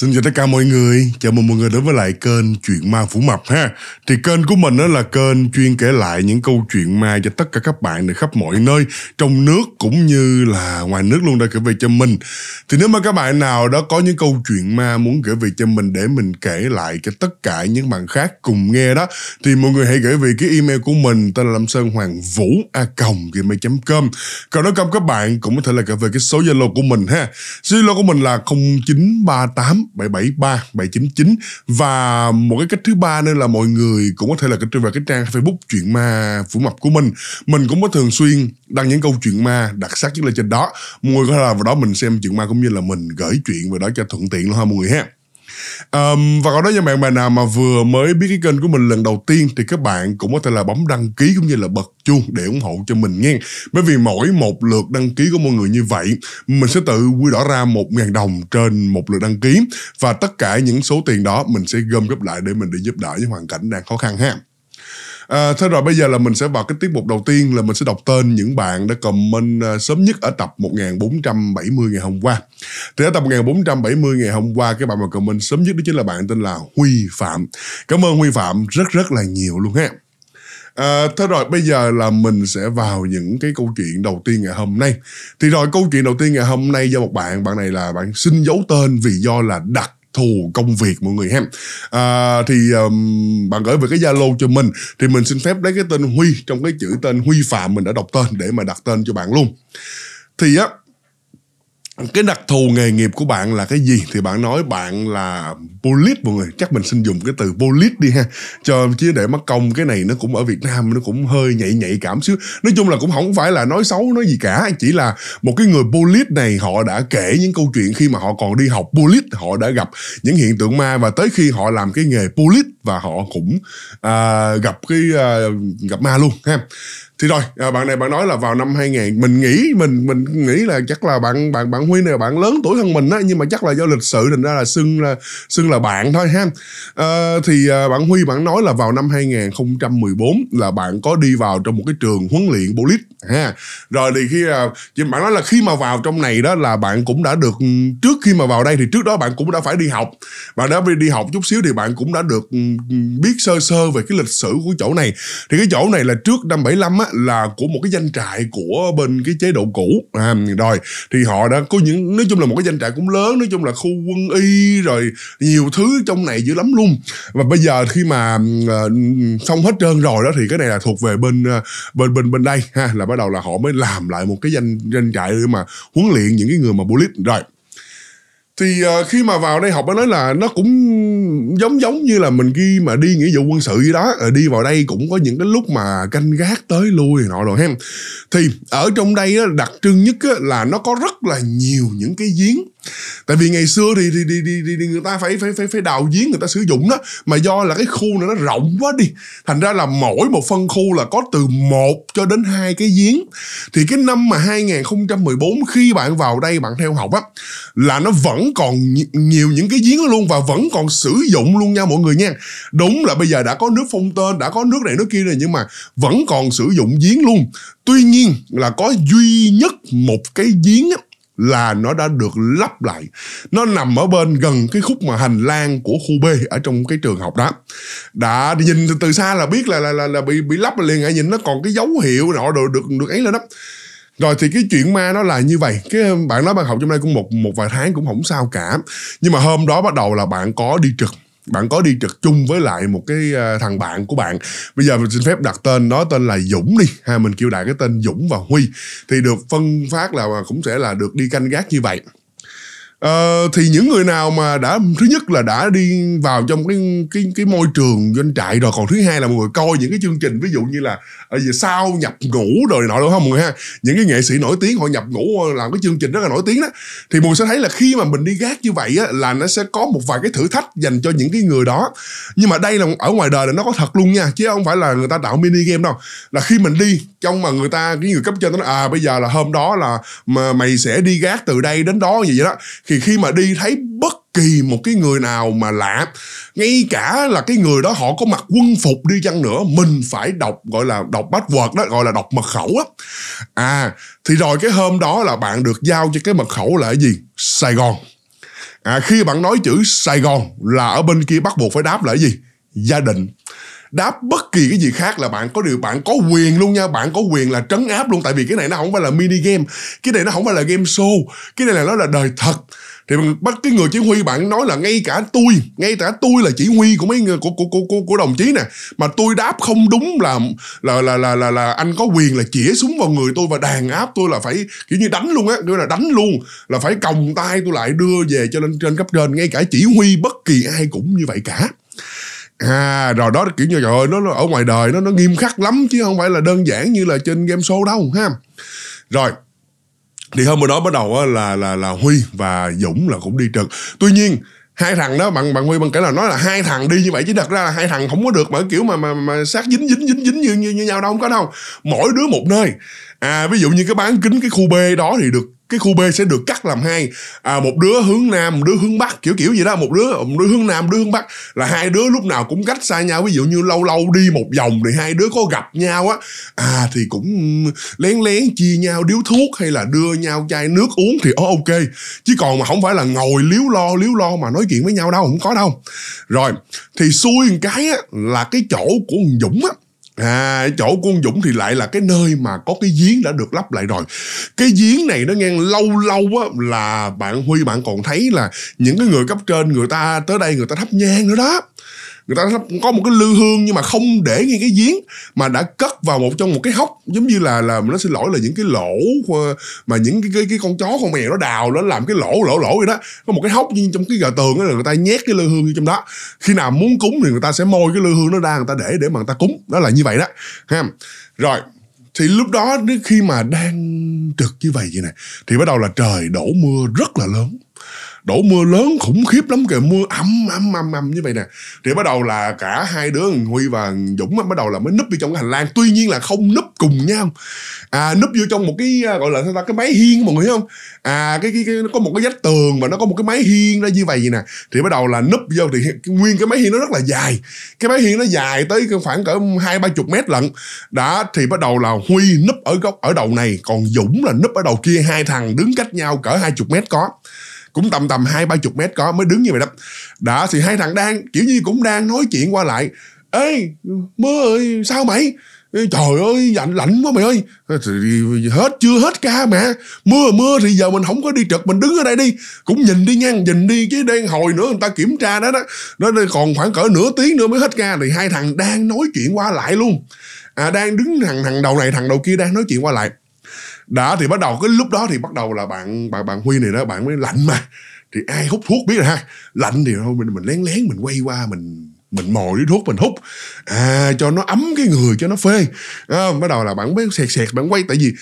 Xin chào tất cả mọi người, chào mừng mọi người đến với lại kênh Chuyện Ma Phủ Mập ha. Thì kênh của mình đó là kênh chuyên kể lại những câu chuyện ma cho tất cả các bạn ở khắp mọi nơi, trong nước cũng như là ngoài nước luôn đã kể về cho mình. Thì nếu mà các bạn nào đó có những câu chuyện ma muốn gửi về cho mình để mình kể lại cho tất cả những bạn khác cùng nghe đó, thì mọi người hãy gửi về cái email của mình tên là Lâm Sơn Hoàng Vũ a còng gmail.com. Còn nếu không các bạn cũng có thể là gửi về cái số Zalo của mình ha. Số Zalo của mình là 0938 773, 799 và một cái cách thứ ba nữa là mọi người cũng có thể là truy vào cái trang Facebook chuyện ma phủ mập của mình mình cũng có thường xuyên đăng những câu chuyện ma đặc sắc nhất là trên đó mọi người có là vào đó mình xem chuyện ma cũng như là mình gửi chuyện về đó cho thuận tiện luôn ha mọi người ha um, và còn đó như bạn bè nào mà vừa mới biết cái kênh của mình lần đầu tiên thì các bạn cũng có thể là bấm đăng ký cũng như là bật chuông để ủng hộ cho mình nha bởi vì mỗi một lượt đăng ký của mọi người như vậy mình sẽ tự quy đỏ ra một ngàn đồng trên một lượt đăng ký và tất cả những số tiền đó mình sẽ gom góp lại để mình đi giúp đỡ những hoàn cảnh đang khó khăn ha À, thế rồi bây giờ là mình sẽ vào cái tiết mục đầu tiên là mình sẽ đọc tên những bạn đã comment à, sớm nhất ở tập 1470 ngày hôm qua. Thì ở tập 1470 ngày hôm qua cái bạn mà comment sớm nhất đó chính là bạn tên là Huy Phạm. Cảm ơn Huy Phạm rất rất là nhiều luôn ha. À, thế rồi bây giờ là mình sẽ vào những cái câu chuyện đầu tiên ngày hôm nay. Thì rồi câu chuyện đầu tiên ngày hôm nay do một bạn, bạn này là bạn xin giấu tên vì do là đặt thù công việc mọi người ha à, thì um, bạn gửi về cái zalo cho mình thì mình xin phép lấy cái tên huy trong cái chữ tên huy phạm mình đã đọc tên để mà đặt tên cho bạn luôn thì á cái đặc thù nghề nghiệp của bạn là cái gì thì bạn nói bạn là polit mọi người chắc mình xin dùng cái từ polit đi ha cho chứ để mất công cái này nó cũng ở việt nam nó cũng hơi nhạy nhạy cảm xíu nói chung là cũng không phải là nói xấu nói gì cả chỉ là một cái người polit này họ đã kể những câu chuyện khi mà họ còn đi học polit họ đã gặp những hiện tượng ma và tới khi họ làm cái nghề polit và họ cũng uh, gặp cái uh, gặp ma luôn ha thì rồi à, bạn này bạn nói là vào năm 2000 mình nghĩ mình mình nghĩ là chắc là bạn bạn bạn Huy này là bạn lớn tuổi hơn mình á nhưng mà chắc là do lịch sự thành ra là xưng là xưng là bạn thôi ha ờ, à, thì bạn Huy bạn nói là vào năm 2014 là bạn có đi vào trong một cái trường huấn luyện bolit ha rồi thì khi à, bạn nói là khi mà vào trong này đó là bạn cũng đã được ừ, trước khi mà vào đây thì trước đó bạn cũng đã phải đi học bạn đã đi học chút xíu thì bạn cũng đã được ừ, ừ, biết sơ sơ về cái lịch sử của chỗ này thì cái chỗ này là trước năm 75 á là của một cái danh trại của bên cái chế độ cũ à, rồi thì họ đã có những nói chung là một cái danh trại cũng lớn nói chung là khu quân y rồi nhiều thứ trong này dữ lắm luôn và bây giờ khi mà uh, xong hết trơn rồi đó thì cái này là thuộc về bên uh, bên bên bên đây ha là bắt đầu là họ mới làm lại một cái danh danh trại để mà huấn luyện những cái người mà bullet rồi thì uh, khi mà vào đây học mới nói là nó cũng giống giống như là mình khi mà đi nghĩa vụ quân sự gì đó rồi ờ, đi vào đây cũng có những cái lúc mà canh gác tới lui nọ rồi hem thì ở trong đây á, đặc trưng nhất á, là nó có rất là nhiều những cái giếng tại vì ngày xưa thì, thì, thì, thì, thì người ta phải phải phải phải đào giếng người ta sử dụng đó mà do là cái khu này nó rộng quá đi thành ra là mỗi một phân khu là có từ một cho đến hai cái giếng thì cái năm mà 2014 khi bạn vào đây bạn theo học á là nó vẫn còn nhiều những cái giếng luôn và vẫn còn sử dụng luôn nha mọi người nha đúng là bây giờ đã có nước phong tên đã có nước này nước kia rồi nhưng mà vẫn còn sử dụng giếng luôn tuy nhiên là có duy nhất một cái giếng á, là nó đã được lắp lại nó nằm ở bên gần cái khúc mà hành lang của khu B ở trong cái trường học đó đã nhìn từ, từ xa là biết là là là, là bị bị lắp liền ngay nhìn nó còn cái dấu hiệu nọ được được được ấy lên đó rồi thì cái chuyện ma nó là như vậy cái bạn nói bạn học trong đây cũng một một vài tháng cũng không sao cả nhưng mà hôm đó bắt đầu là bạn có đi trực bạn có đi trực chung với lại một cái ờ, thằng bạn của bạn bây giờ mình xin phép đặt tên nó tên là dũng đi ha mình kêu đại cái tên dũng và huy thì được phân phát là cũng sẽ là được đi canh gác như vậy Ờ, thì những người nào mà đã thứ nhất là đã đi vào trong cái cái cái môi trường doanh trại rồi còn thứ hai là mọi người coi những cái chương trình ví dụ như là ờ, về sao nhập ngũ rồi nọ đúng không mọi người ha những cái nghệ sĩ nổi tiếng họ nhập ngũ ờ, làm cái chương trình rất là nổi tiếng đó thì mọi người sẽ thấy là khi mà mình đi gác như vậy á, là nó sẽ có một vài cái thử thách dành cho những cái người đó nhưng mà đây là ở ngoài đời là nó có thật luôn nha chứ không phải là người ta tạo mini game đâu là khi mình đi trong mà người ta cái người cấp trên nó nói à bây giờ là hôm đó là mà mày sẽ đi gác từ đây đến đó gì vậy đó khi thì khi mà đi thấy bất kỳ một cái người nào mà lạ ngay cả là cái người đó họ có mặc quân phục đi chăng nữa mình phải đọc gọi là đọc bách quật đó gọi là đọc mật khẩu á à thì rồi cái hôm đó là bạn được giao cho cái mật khẩu là cái gì sài gòn à khi bạn nói chữ sài gòn là ở bên kia bắt buộc phải đáp là cái gì gia đình đáp bất kỳ cái gì khác là bạn có điều bạn có quyền luôn nha bạn có quyền là trấn áp luôn tại vì cái này nó không phải là mini game cái này nó không phải là game show cái này là nó là đời thật thì bắt cái người chỉ huy bạn nói là ngay cả tôi ngay cả tôi là chỉ huy của mấy người của của của của, của đồng chí nè mà tôi đáp không đúng là là là là là, là anh có quyền là chĩa súng vào người tôi và đàn áp tôi là phải kiểu như đánh luôn á kiểu là đánh luôn là phải còng tay tôi lại đưa về cho lên trên cấp trên ngay cả chỉ huy bất kỳ ai cũng như vậy cả à rồi đó kiểu như trời ơi nó, nó ở ngoài đời nó nó nghiêm khắc lắm chứ không phải là đơn giản như là trên game show đâu ha rồi thì hôm bữa đó bắt đầu là là là huy và dũng là cũng đi trực tuy nhiên hai thằng đó bạn bạn huy bằng kể là nói là hai thằng đi như vậy chứ thật ra là hai thằng không có được mà kiểu mà mà, mà sát dính dính dính dính như, như như nhau đâu không có đâu mỗi đứa một nơi à ví dụ như cái bán kính cái khu b đó thì được cái khu B sẽ được cắt làm hai à, một đứa hướng nam một đứa hướng bắc kiểu kiểu gì đó một đứa một đứa hướng nam một đứa hướng bắc là hai đứa lúc nào cũng cách xa nhau ví dụ như lâu lâu đi một vòng thì hai đứa có gặp nhau á à thì cũng lén lén chia nhau điếu thuốc hay là đưa nhau chai nước uống thì ó ok chứ còn mà không phải là ngồi liếu lo liếu lo mà nói chuyện với nhau đâu không có đâu rồi thì xui một cái á là cái chỗ của dũng á À, chỗ của ông Dũng thì lại là cái nơi mà có cái giếng đã được lắp lại rồi. Cái giếng này nó ngang lâu lâu á, là bạn Huy bạn còn thấy là những cái người cấp trên người ta tới đây người ta thắp nhang nữa đó người ta có một cái lư hương nhưng mà không để ngay cái giếng mà đã cất vào một trong một cái hốc giống như là là nó xin lỗi là những cái lỗ ờ, mà những cái cái, cái con chó con mèo nó đào nó làm cái lỗ lỗ lỗ vậy đó có một cái hốc như trong cái gà tường đó là người ta nhét cái lư hương như trong đó khi nào muốn cúng thì người ta sẽ môi cái lư hương nó ra người ta để để mà người ta cúng đó là như vậy đó ha rồi thì lúc đó khi mà đang trực như vậy vậy này thì bắt đầu là trời đổ mưa rất là lớn đổ mưa lớn khủng khiếp lắm kìa mưa ấm ấm ấm ấm như vậy nè thì bắt đầu là cả hai đứa huy và dũng bắt đầu là mới núp vô trong cái hành lang tuy nhiên là không núp cùng nhau à núp vô trong một cái à, gọi là sao ta cái máy hiên mọi người hiểu không à cái, cái, cái nó có một cái vách tường và nó có một cái máy hiên ra như vậy vậy nè thì bắt đầu là núp vô thì nguyên cái máy hiên nó rất là dài cái máy hiên nó dài tới khoảng cỡ hai ba chục mét lận đã thì bắt đầu là huy núp ở góc ở đầu này còn dũng là núp ở đầu kia hai thằng đứng cách nhau cỡ hai chục mét có cũng tầm tầm hai ba chục mét có mới đứng như vậy đó đó thì hai thằng đang kiểu như cũng đang nói chuyện qua lại ê mưa ơi sao mày trời ơi lạnh lạnh quá mày ơi hết chưa hết ca mà mưa mưa thì giờ mình không có đi trực mình đứng ở đây đi cũng nhìn đi nha nhìn đi chứ đang hồi nữa người ta kiểm tra đó đó nó còn khoảng cỡ nửa tiếng nữa mới hết ca thì hai thằng đang nói chuyện qua lại luôn à đang đứng thằng thằng đầu này thằng đầu kia đang nói chuyện qua lại đó thì bắt đầu cái lúc đó thì bắt đầu là bạn bạn bạn huy này đó bạn mới lạnh mà thì ai hút thuốc biết rồi ha lạnh thì thôi mình mình lén lén mình quay qua mình mình mồi đi thuốc mình hút à cho nó ấm cái người cho nó phê à, bắt đầu là bạn mới sẹt sẹt bạn quay tại vì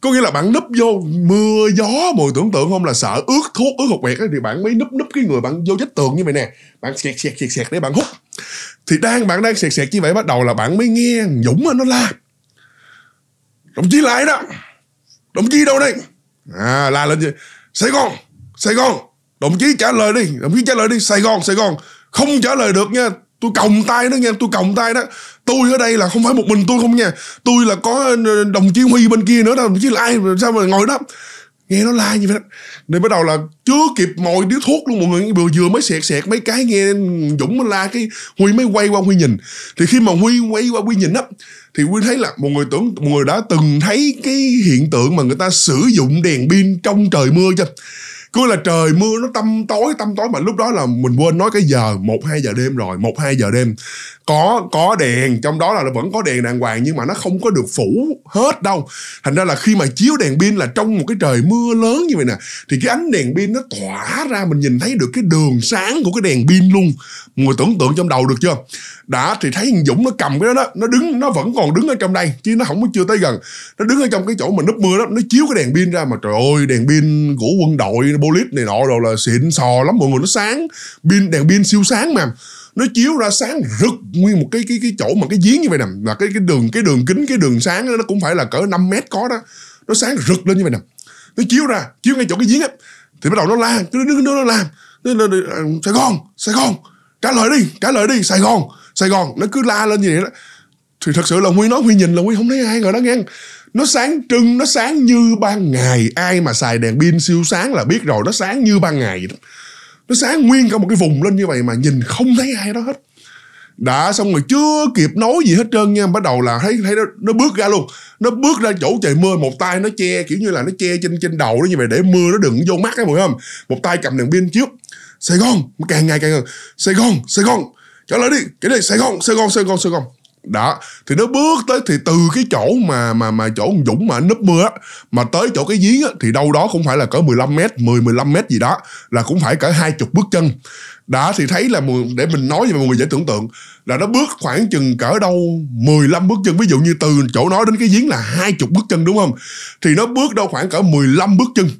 có nghĩa là bạn núp vô mưa gió mọi tưởng tượng không là sợ ướt thuốc ướt hột quẹt thì bạn mới núp núp cái người bạn vô vách tường như vậy nè bạn sẹt sẹt sẹt sẹt để bạn hút thì đang bạn đang sẹt sẹt như vậy bắt đầu là bạn mới nghe dũng nó la đồng chí lại đó đồng chí đâu đây à la lên gì sài gòn sài gòn đồng chí trả lời đi đồng chí trả lời đi sài gòn sài gòn không trả lời được nha tôi còng tay đó nha tôi còng tay đó tôi ở đây là không phải một mình tôi không nha tôi là có ờ, đồng chí huy bên kia nữa đó đồng chí là ai sao mà ngồi đó nghe nó la như vậy đó. nên bắt đầu là chưa kịp mọi điếu thuốc luôn mọi người vừa vừa mới sẹt sẹt mấy cái nghe dũng mới la cái huy mới quay qua huy nhìn thì khi mà huy quay qua huy nhìn á thì quý thấy là một người tưởng một người đã từng thấy cái hiện tượng mà người ta sử dụng đèn pin trong trời mưa chưa cứ là trời mưa nó tăm tối tăm tối mà lúc đó là mình quên nói cái giờ một hai giờ đêm rồi một hai giờ đêm có có đèn trong đó là vẫn có đèn đàng hoàng nhưng mà nó không có được phủ hết đâu thành ra là khi mà chiếu đèn pin là trong một cái trời mưa lớn như vậy nè thì cái ánh đèn pin nó tỏa ra mình nhìn thấy được cái đường sáng của cái đèn pin luôn người tưởng tượng trong đầu được chưa đã thì thấy dũng nó cầm cái đó nó đứng nó vẫn còn đứng ở trong đây chứ nó không có chưa tới gần nó đứng ở trong cái chỗ mà núp mưa đó nó chiếu cái đèn pin ra mà trời ơi đèn pin của quân đội bolit này nọ rồi là xịn sò lắm mọi người nó sáng pin đèn pin siêu sáng mà nó chiếu ra sáng rực nguyên một cái cái cái chỗ mà cái giếng như vậy nè là cái cái đường cái đường kính cái đường sáng đó, nó cũng phải là cỡ 5 mét có đó nó sáng rực lên như vậy nè nó chiếu ra chiếu ngay chỗ cái giếng á thì bắt đầu nó la nó nó nó, nó làm nó, nó, nó, ờ, Sài Gòn Sài Gòn trả lời đi trả lời đi Sài Gòn Sài Gòn nó cứ la lên như vậy đó thì thật sự là nguyên nói nguyên nhìn là nguyên không thấy ai rồi đó nghe nó sáng trưng nó sáng như ban ngày ai mà xài đèn pin siêu sáng là biết rồi nó sáng như ban ngày đó. nó sáng nguyên cả một cái vùng lên như vậy mà nhìn không thấy ai đó hết đã xong rồi chưa kịp nói gì hết trơn nha bắt đầu là thấy thấy nó, nó bước ra luôn nó bước ra chỗ trời mưa một tay nó che kiểu như là nó che trên trên đầu nó như vậy để mưa nó đừng vô mắt cái mọi không một tay cầm đèn pin trước sài gòn càng ngày càng sài gòn sài gòn trả lời đi cái này sài gòn sài gòn sài gòn sài gòn đó thì nó bước tới thì từ cái chỗ mà mà mà chỗ Dũng mà núp mưa á mà tới chỗ cái giếng á thì đâu đó cũng phải là cỡ 15 mét mười 15 mét gì đó là cũng phải cỡ hai chục bước chân đã thì thấy là để mình nói về mọi người dễ tưởng tượng là nó bước khoảng chừng cỡ đâu 15 bước chân ví dụ như từ chỗ nó đến cái giếng là hai chục bước chân đúng không thì nó bước đâu khoảng cỡ 15 bước chân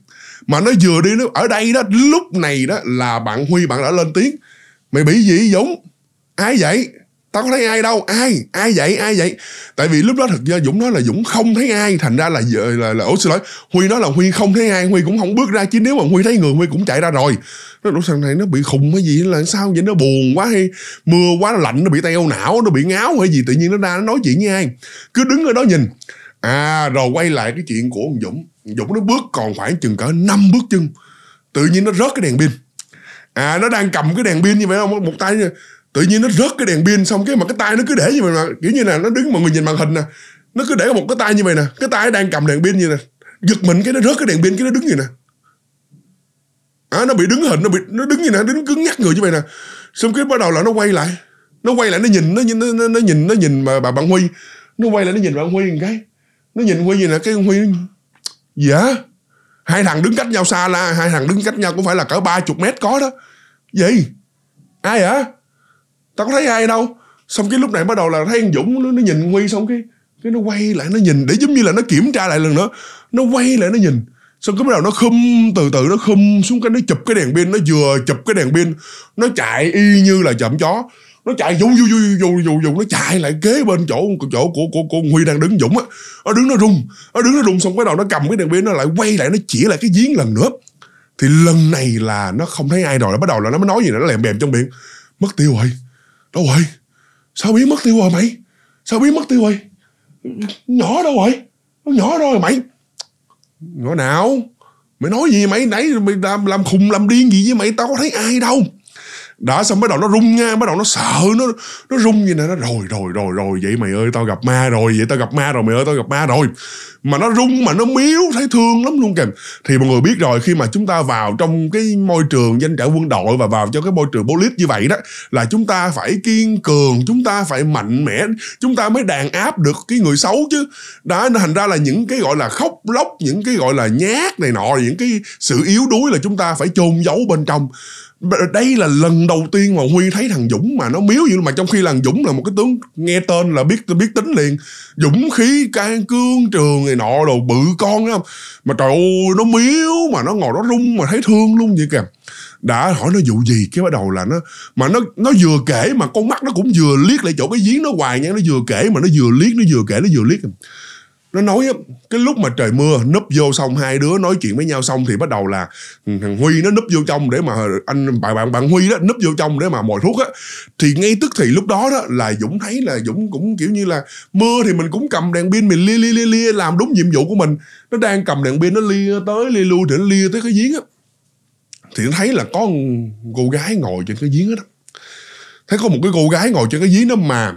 mà nó vừa đi nó ở đây đó lúc này đó là bạn Huy bạn đã lên tiếng mày bị gì Dũng ai vậy tao có thấy ai đâu ai ai vậy ai vậy tại vì lúc đó thực ra dũng nói là dũng không thấy ai thành ra là là là, là ủa xin lỗi huy nói là huy không thấy ai huy cũng không bước ra chứ nếu mà huy thấy người huy cũng chạy ra rồi nó đủ thằng này nó bị khùng hay gì là sao vậy nó buồn quá hay mưa quá lạnh nó bị teo não nó bị ngáo hay gì tự nhiên nó ra nó nói chuyện với ai cứ đứng ở đó nhìn à rồi quay lại cái chuyện của ông dũng dũng nó bước còn khoảng chừng cỡ năm bước chân tự nhiên nó rớt cái đèn pin à nó đang cầm cái đèn pin như vậy không một tay như vậy tự nhiên nó rớt cái đèn pin xong cái mà cái tay nó cứ để như vậy mà kiểu như là nó đứng mà người nhìn màn hình nè nó cứ để một cái tay như vậy nè cái tay đang cầm đèn pin như nè giật mình cái nó rớt cái đèn pin cái nó đứng như nè à, nó bị đứng hình nó bị nó đứng như nè đứng cứng nhắc người như vậy nè xong cái bắt đầu là nó quay lại nó quay lại nó nhìn nó nhìn nó, nó, nó nhìn nó nhìn mà bà bạn huy nó quay lại nó nhìn bạn huy một cái nó nhìn huy như nè cái huy nó... dạ hai thằng đứng cách nhau xa là hai thằng đứng cách nhau cũng phải là cỡ ba chục mét có đó gì ai hả tao có thấy ai đâu xong cái lúc này bắt đầu là thấy anh dũng nó, nó nhìn huy xong cái cái nó quay lại nó nhìn để giống như là nó kiểm tra lại lần nữa nó quay lại nó nhìn xong cái bắt đầu nó khum từ từ nó khum xuống cái nó chụp cái đèn pin nó vừa chụp cái đèn pin nó chạy y như là chậm chó nó chạy dù dù dù dù dù dù nó chạy lại kế bên chỗ chỗ của của của huy đang đứng dũng á nó đứng nó rung nó đứng nó rung xong bắt đầu nó cầm cái đèn pin nó lại quay lại nó chỉ lại cái giếng lần nữa thì lần này là nó không thấy ai rồi nó bắt đầu là nó mới nói gì nữa nó lèm bèm trong miệng mất tiêu rồi đâu rồi sao biến mất tiêu rồi mày sao biến mất tiêu rồi nhỏ đâu rồi nó nhỏ đâu rồi mày nhỏ nào mày nói gì mày nãy mày làm làm khùng làm điên gì với mày tao có thấy ai đâu đã xong bắt đầu nó rung nha bắt đầu nó sợ nó nó rung như này nó rồi rồi rồi rồi vậy mày ơi tao gặp ma rồi vậy tao gặp ma rồi mày ơi tao gặp ma rồi mà nó rung mà nó miếu thấy thương lắm luôn kìa thì mọi người biết rồi khi mà chúng ta vào trong cái môi trường danh trại quân đội và vào trong cái môi trường police như vậy đó là chúng ta phải kiên cường chúng ta phải mạnh mẽ chúng ta mới đàn áp được cái người xấu chứ đã thành ra là những cái gọi là khóc lóc những cái gọi là nhát này nọ những cái sự yếu đuối là chúng ta phải chôn giấu bên trong đây là lần đầu tiên mà huy thấy thằng dũng mà nó miếu như mà trong khi là dũng là một cái tướng nghe tên là biết biết tính liền dũng khí can cương trường này nọ đồ bự con á mà trời ơi nó miếu mà nó ngồi nó rung mà thấy thương luôn vậy kìa đã hỏi nó vụ gì cái bắt đầu là nó mà nó nó vừa kể mà con mắt nó cũng vừa liếc lại chỗ cái giếng nó hoài nha nó vừa kể mà nó vừa liếc nó vừa kể nó vừa liếc nó nói cái lúc mà trời mưa núp vô xong hai đứa nói chuyện với nhau xong thì bắt đầu là ừ, thằng huy nó núp vô trong để mà anh bạn bạn bạn huy đó núp vô trong để mà mồi thuốc á thì ngay tức thì lúc đó đó là dũng thấy là dũng cũng kiểu như là mưa thì mình cũng cầm đèn pin mình lia lia lia lia làm đúng nhiệm vụ của mình nó đang cầm đèn pin nó lia tới lia lui để nó lia tới cái giếng á thì nó thấy là có cô gái ngồi trên cái giếng đó thấy có một cái cô gái ngồi trên cái giếng đó mà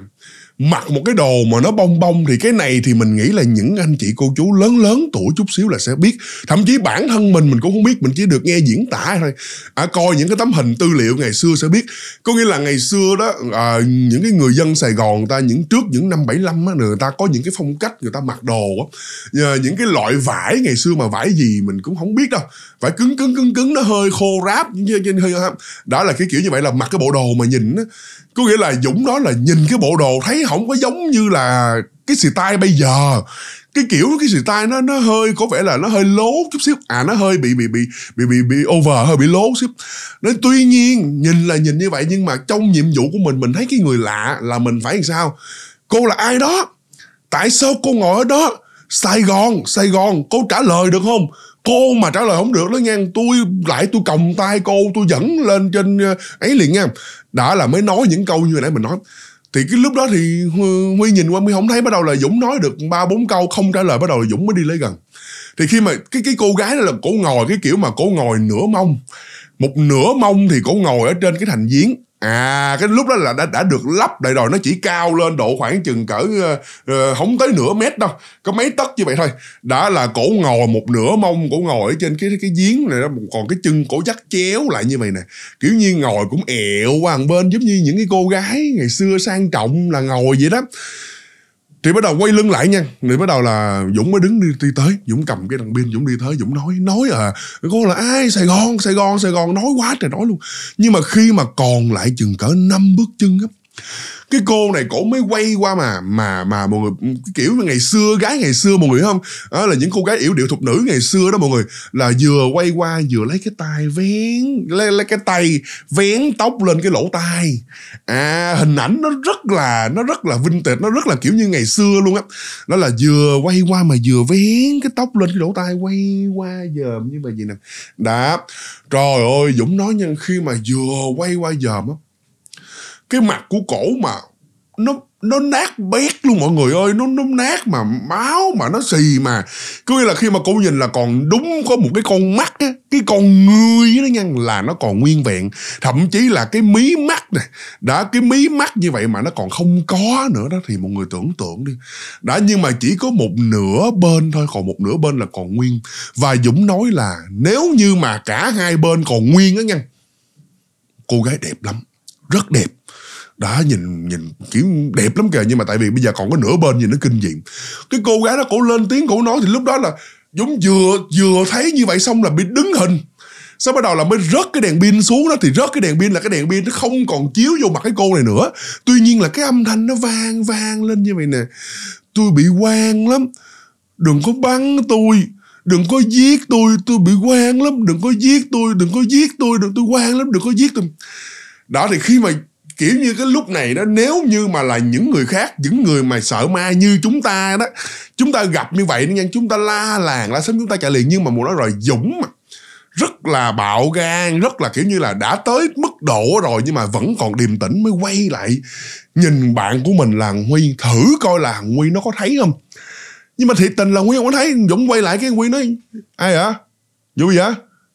mặc một cái đồ mà nó bong bong thì cái này thì mình nghĩ là những anh chị cô chú lớn lớn tuổi chút xíu là sẽ biết thậm chí bản thân mình mình cũng không biết mình chỉ được nghe diễn tả thôi à, coi những cái tấm hình tư liệu ngày xưa sẽ biết có nghĩa là ngày xưa đó à, những cái người dân sài gòn người ta những trước những năm 75 á người ta có những cái phong cách người ta mặc đồ á những cái loại vải ngày xưa mà vải gì mình cũng không biết đâu vải cứng cứng cứng cứng nó hơi khô ráp đó là cái kiểu như vậy là mặc cái bộ đồ mà nhìn á có nghĩa là dũng đó là nhìn cái bộ đồ thấy không có giống như là cái tai bây giờ cái kiểu cái tai nó nó hơi có vẻ là nó hơi lố chút xíu à nó hơi bị bị bị bị bị, bị over hơi bị lố xíu nó tuy nhiên nhìn là nhìn như vậy nhưng mà trong nhiệm vụ của mình mình thấy cái người lạ là mình phải làm sao cô là ai đó tại sao cô ngồi ở đó sài gòn sài gòn cô trả lời được không cô mà trả lời không được đó nha tôi lại tôi còng tay cô tôi dẫn lên trên ờ, ấy liền nha đã là mới nói những câu như nãy mình nói thì cái lúc đó thì huy nhìn qua mới không thấy bắt đầu là dũng nói được ba bốn câu không trả lời bắt đầu là dũng mới đi lấy gần thì khi mà cái cái cô gái đó là cổ ngồi cái kiểu mà cổ ngồi nửa mông một nửa mông thì cổ ngồi ở trên cái thành giếng à cái lúc đó là đã đã được lắp lại rồi nó chỉ cao lên độ khoảng chừng cỡ uh, không tới nửa mét đâu có mấy tấc như vậy thôi đã là cổ ngồi một nửa mông cổ ngồi ở trên cái cái giếng này đó còn cái chân cổ dắt chéo lại như vậy nè kiểu như ngồi cũng ẹo qua bên giống như những cái cô gái ngày xưa sang trọng là ngồi vậy đó thì bắt đầu quay lưng lại nha thì bắt đầu là dũng mới đứng đi, đi tới dũng cầm cái đằng pin dũng đi tới dũng nói nói à có là ai sài gòn sài gòn sài gòn nói quá trời nói luôn nhưng mà khi mà còn lại chừng cỡ năm bước chân á cái cô này cổ mới quay qua mà mà mà mọi người kiểu ngày xưa gái ngày xưa mọi người không đó là những cô gái yểu điệu thục nữ ngày xưa đó mọi người là vừa quay qua vừa lấy cái tay vén lấy, lấy cái tay vén tóc lên cái lỗ tai à hình ảnh nó rất là nó rất là vinh tệt nó rất là kiểu như ngày xưa luôn á đó. đó là vừa quay qua mà vừa vén cái tóc lên cái lỗ tai quay qua dòm như vậy gì nè đã trời ơi dũng nói nhưng khi mà vừa quay qua dòm á cái mặt của cổ mà nó nó nát bét luôn mọi người ơi nó nó nát mà máu mà nó xì mà có nghĩa là khi mà cô nhìn là còn đúng có một cái con mắt á cái con người nó nhăn là nó còn nguyên vẹn thậm chí là cái mí mắt này đã cái mí mắt như vậy mà nó còn không có nữa đó thì mọi người tưởng tượng đi đã nhưng mà chỉ có một nửa bên thôi còn một nửa bên là còn nguyên và dũng nói là nếu như mà cả hai bên còn nguyên á nha cô gái đẹp lắm rất đẹp đó nhìn nhìn kiểu đẹp lắm kìa nhưng mà tại vì bây giờ còn có nửa bên nhìn nó kinh dị cái cô gái đó cổ lên tiếng cổ nói thì lúc đó là giống vừa vừa thấy như vậy xong là bị đứng hình sau bắt đầu là mới rớt cái đèn pin xuống đó thì rớt cái đèn pin là cái đèn pin nó không còn chiếu vô mặt cái cô này nữa tuy nhiên là cái âm thanh nó vang vang lên như vậy nè tôi bị quan lắm đừng có bắn tôi đừng có giết tôi tôi bị quan lắm đừng có giết tôi đừng có giết tôi đừng tôi quan lắm đừng có giết tôi đó thì khi mà kiểu như cái lúc này đó nếu như mà là những người khác những người mà sợ ma như chúng ta đó chúng ta gặp như vậy nên chúng ta la làng la sớm chúng ta chạy liền nhưng mà mùa đó rồi dũng mà rất là bạo gan rất là kiểu như là đã tới mức độ rồi nhưng mà vẫn còn điềm tĩnh mới quay lại nhìn bạn của mình là huy thử coi là huy nó có thấy không nhưng mà thiệt tình là huy không có thấy dũng quay lại cái huy nói ai hả vụ gì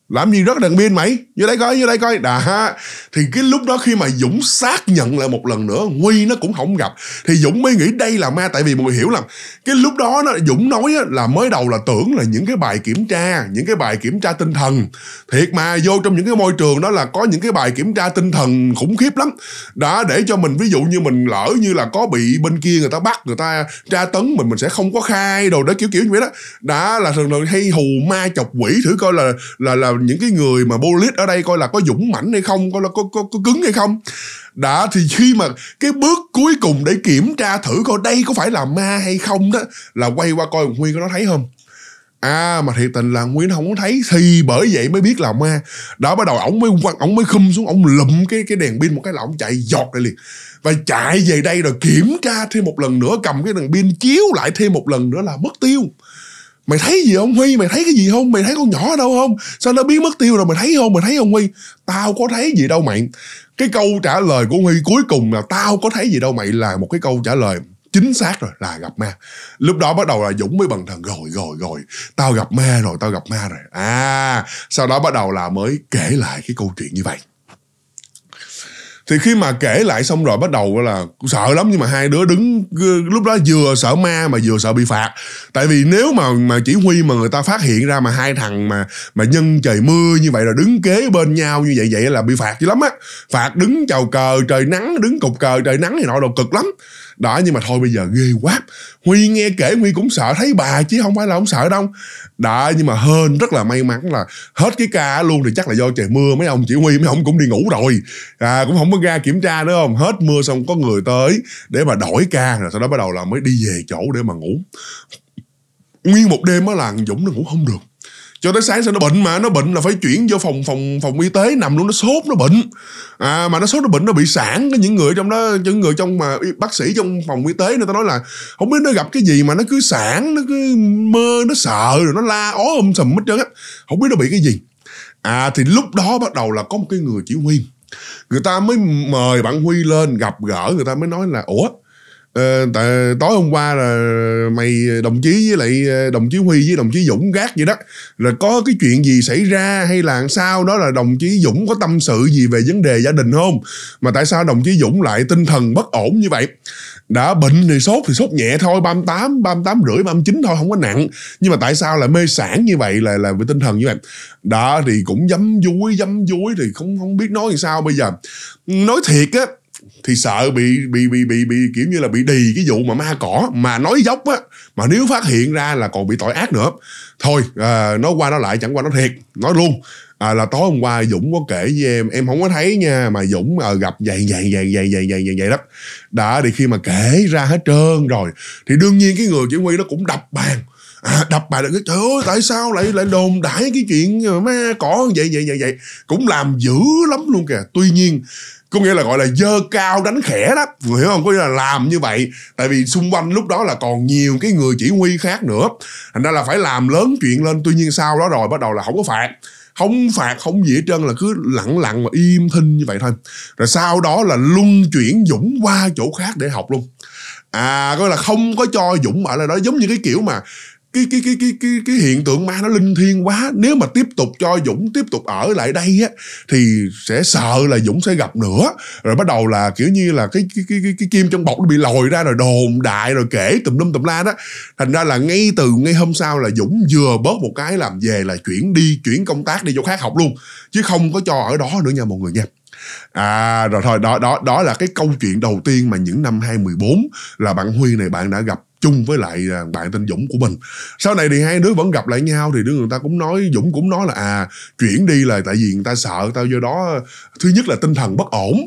làm gì rất đàn pin mày như đây coi như đây coi đã thì cái lúc đó khi mà dũng xác nhận lại một lần nữa nguy nó cũng không gặp thì dũng mới nghĩ đây là ma tại vì mọi người hiểu là cái lúc đó nó dũng nói là mới đầu là tưởng là những cái bài kiểm tra những cái bài kiểm tra tinh thần thiệt mà vô trong những cái môi trường đó là có những cái bài kiểm tra tinh thần khủng khiếp lắm đã để cho mình ví dụ như mình lỡ như là có bị bên kia người ta bắt người ta tra tấn mình mình sẽ không có khai đồ đó kiểu kiểu như vậy đó đã là thường thường hay hù ma chọc quỷ thử coi là là là những cái người mà bullet ở đây coi là có dũng mãnh hay không coi là có, có có cứng hay không đã thì khi mà cái bước cuối cùng để kiểm tra thử coi đây có phải là ma hay không đó là quay qua coi nguyên có nó thấy không à mà thiệt tình là nguyên không có thấy thì bởi vậy mới biết là ma đó bắt đầu ổng mới ổng mới khum xuống ổng lụm cái cái đèn pin một cái là ổng chạy giọt lại liền và chạy về đây rồi kiểm tra thêm một lần nữa cầm cái đèn pin chiếu lại thêm một lần nữa là mất tiêu mày thấy gì không huy mày thấy cái gì không mày thấy con nhỏ ở đâu không sao nó biến mất tiêu rồi mày thấy không mày thấy không huy tao có thấy gì đâu mày cái câu trả lời của huy cuối cùng là tao có thấy gì đâu mày là một cái câu trả lời chính xác rồi là gặp ma lúc đó bắt đầu là dũng mới bần thần rồi rồi rồi tao gặp ma rồi tao gặp ma rồi à sau đó bắt đầu là mới kể lại cái câu chuyện như vậy thì khi mà kể lại xong rồi bắt đầu là sợ lắm nhưng mà hai đứa đứng lúc đó vừa sợ ma mà vừa sợ bị phạt tại vì nếu mà mà chỉ huy mà người ta phát hiện ra mà hai thằng mà mà nhân trời mưa như vậy rồi đứng kế bên nhau như vậy vậy là bị phạt dữ lắm á phạt đứng chào cờ trời nắng đứng cục cờ trời nắng thì nọ đồ cực lắm đó nhưng mà thôi bây giờ ghê quá huy nghe kể huy cũng sợ thấy bà chứ không phải là không sợ đâu đó nhưng mà hên rất là may mắn là hết cái ca luôn thì chắc là do trời mưa mấy ông chỉ huy mấy ông cũng đi ngủ rồi à, cũng không có ra kiểm tra nữa không hết mưa xong có người tới để mà đổi ca rồi sau đó bắt đầu là mới đi về chỗ để mà ngủ nguyên một đêm á là dũng nó ngủ không được cho tới sáng sau nó bệnh mà nó bệnh là phải chuyển vô phòng phòng phòng y tế nằm luôn nó sốt nó bệnh à, mà nó sốt nó bệnh nó bị sản cái những người trong đó những người trong mà bác sĩ trong phòng y tế người ta nói là không biết nó gặp cái gì mà nó cứ sản nó cứ mơ nó sợ rồi nó la ó ôm um sầm hết trơn á không biết nó bị cái gì à thì lúc đó bắt đầu là có một cái người chỉ huy người ta mới mời bạn huy lên gặp gỡ người ta mới nói là ủa Ờ, tại tối hôm qua là mày đồng chí với lại ờ, đồng chí huy với đồng chí dũng gác vậy đó rồi có cái chuyện gì xảy ra hay là sao đó là đồng chí dũng có tâm sự gì về vấn đề gia đình không mà tại sao đồng chí dũng lại tinh thần bất ổn như vậy đã bệnh thì sốt thì sốt nhẹ thôi 38, 38 rưỡi, 39 thôi không có nặng nhưng mà tại sao lại mê sản như vậy là là về tinh thần như vậy đó thì cũng dấm dúi dấm dúi thì không không biết nói làm sao bây giờ nói thiệt á thì sợ bị bị bị bị bị kiểu như là bị đì cái vụ mà ma cỏ mà nói dốc á mà nếu phát hiện ra là còn bị tội ác nữa thôi à, nói qua nói lại chẳng qua nó thiệt nói luôn à, là tối hôm qua dũng có kể với em em không có thấy nha mà dũng à, gặp vậy vậy vậy vậy vậy vậy vậy vậy đó đã thì khi mà kể ra hết trơn rồi thì đương nhiên cái người chỉ huy nó cũng đập bàn à, đập được cái trời ơi tại sao lại lại đồn đãi cái chuyện ma cỏ vậy vậy vậy vậy cũng làm dữ lắm luôn kìa tuy nhiên có nghĩa là gọi là dơ cao đánh khẽ đó người hiểu không có nghĩa là làm như vậy tại vì xung quanh lúc đó là còn nhiều cái người chỉ huy khác nữa thành ra là phải làm lớn chuyện lên tuy nhiên sau đó rồi bắt đầu là không có phạt không phạt không gì hết trơn là cứ lặng lặng mà im thinh như vậy thôi rồi sau đó là luân chuyển dũng qua chỗ khác để học luôn à coi là không có cho dũng ở lại đó giống như cái kiểu mà cái cái cái cái cái cái hiện tượng ma nó linh thiêng quá nếu mà tiếp tục cho dũng tiếp tục ở lại đây á thì sẽ sợ là dũng sẽ gặp nữa rồi bắt đầu là kiểu như là cái cái cái cái, cái kim trong bọc nó bị lòi ra rồi đồn đại rồi kể tùm lum tùm la đó thành ra là ngay từ ngay hôm sau là dũng vừa bớt một cái làm về là chuyển đi chuyển công tác đi chỗ khác học luôn chứ không có cho ở đó nữa nha mọi người nha à rồi thôi đó đó đó là cái câu chuyện đầu tiên mà những năm 2014 là bạn Huy này bạn đã gặp chung với lại à, bạn tên Dũng của mình sau này thì hai đứa vẫn gặp lại nhau thì đứa người ta cũng nói Dũng cũng nói là à chuyển đi là tại vì người ta sợ tao do đó thứ nhất là tinh thần bất ổn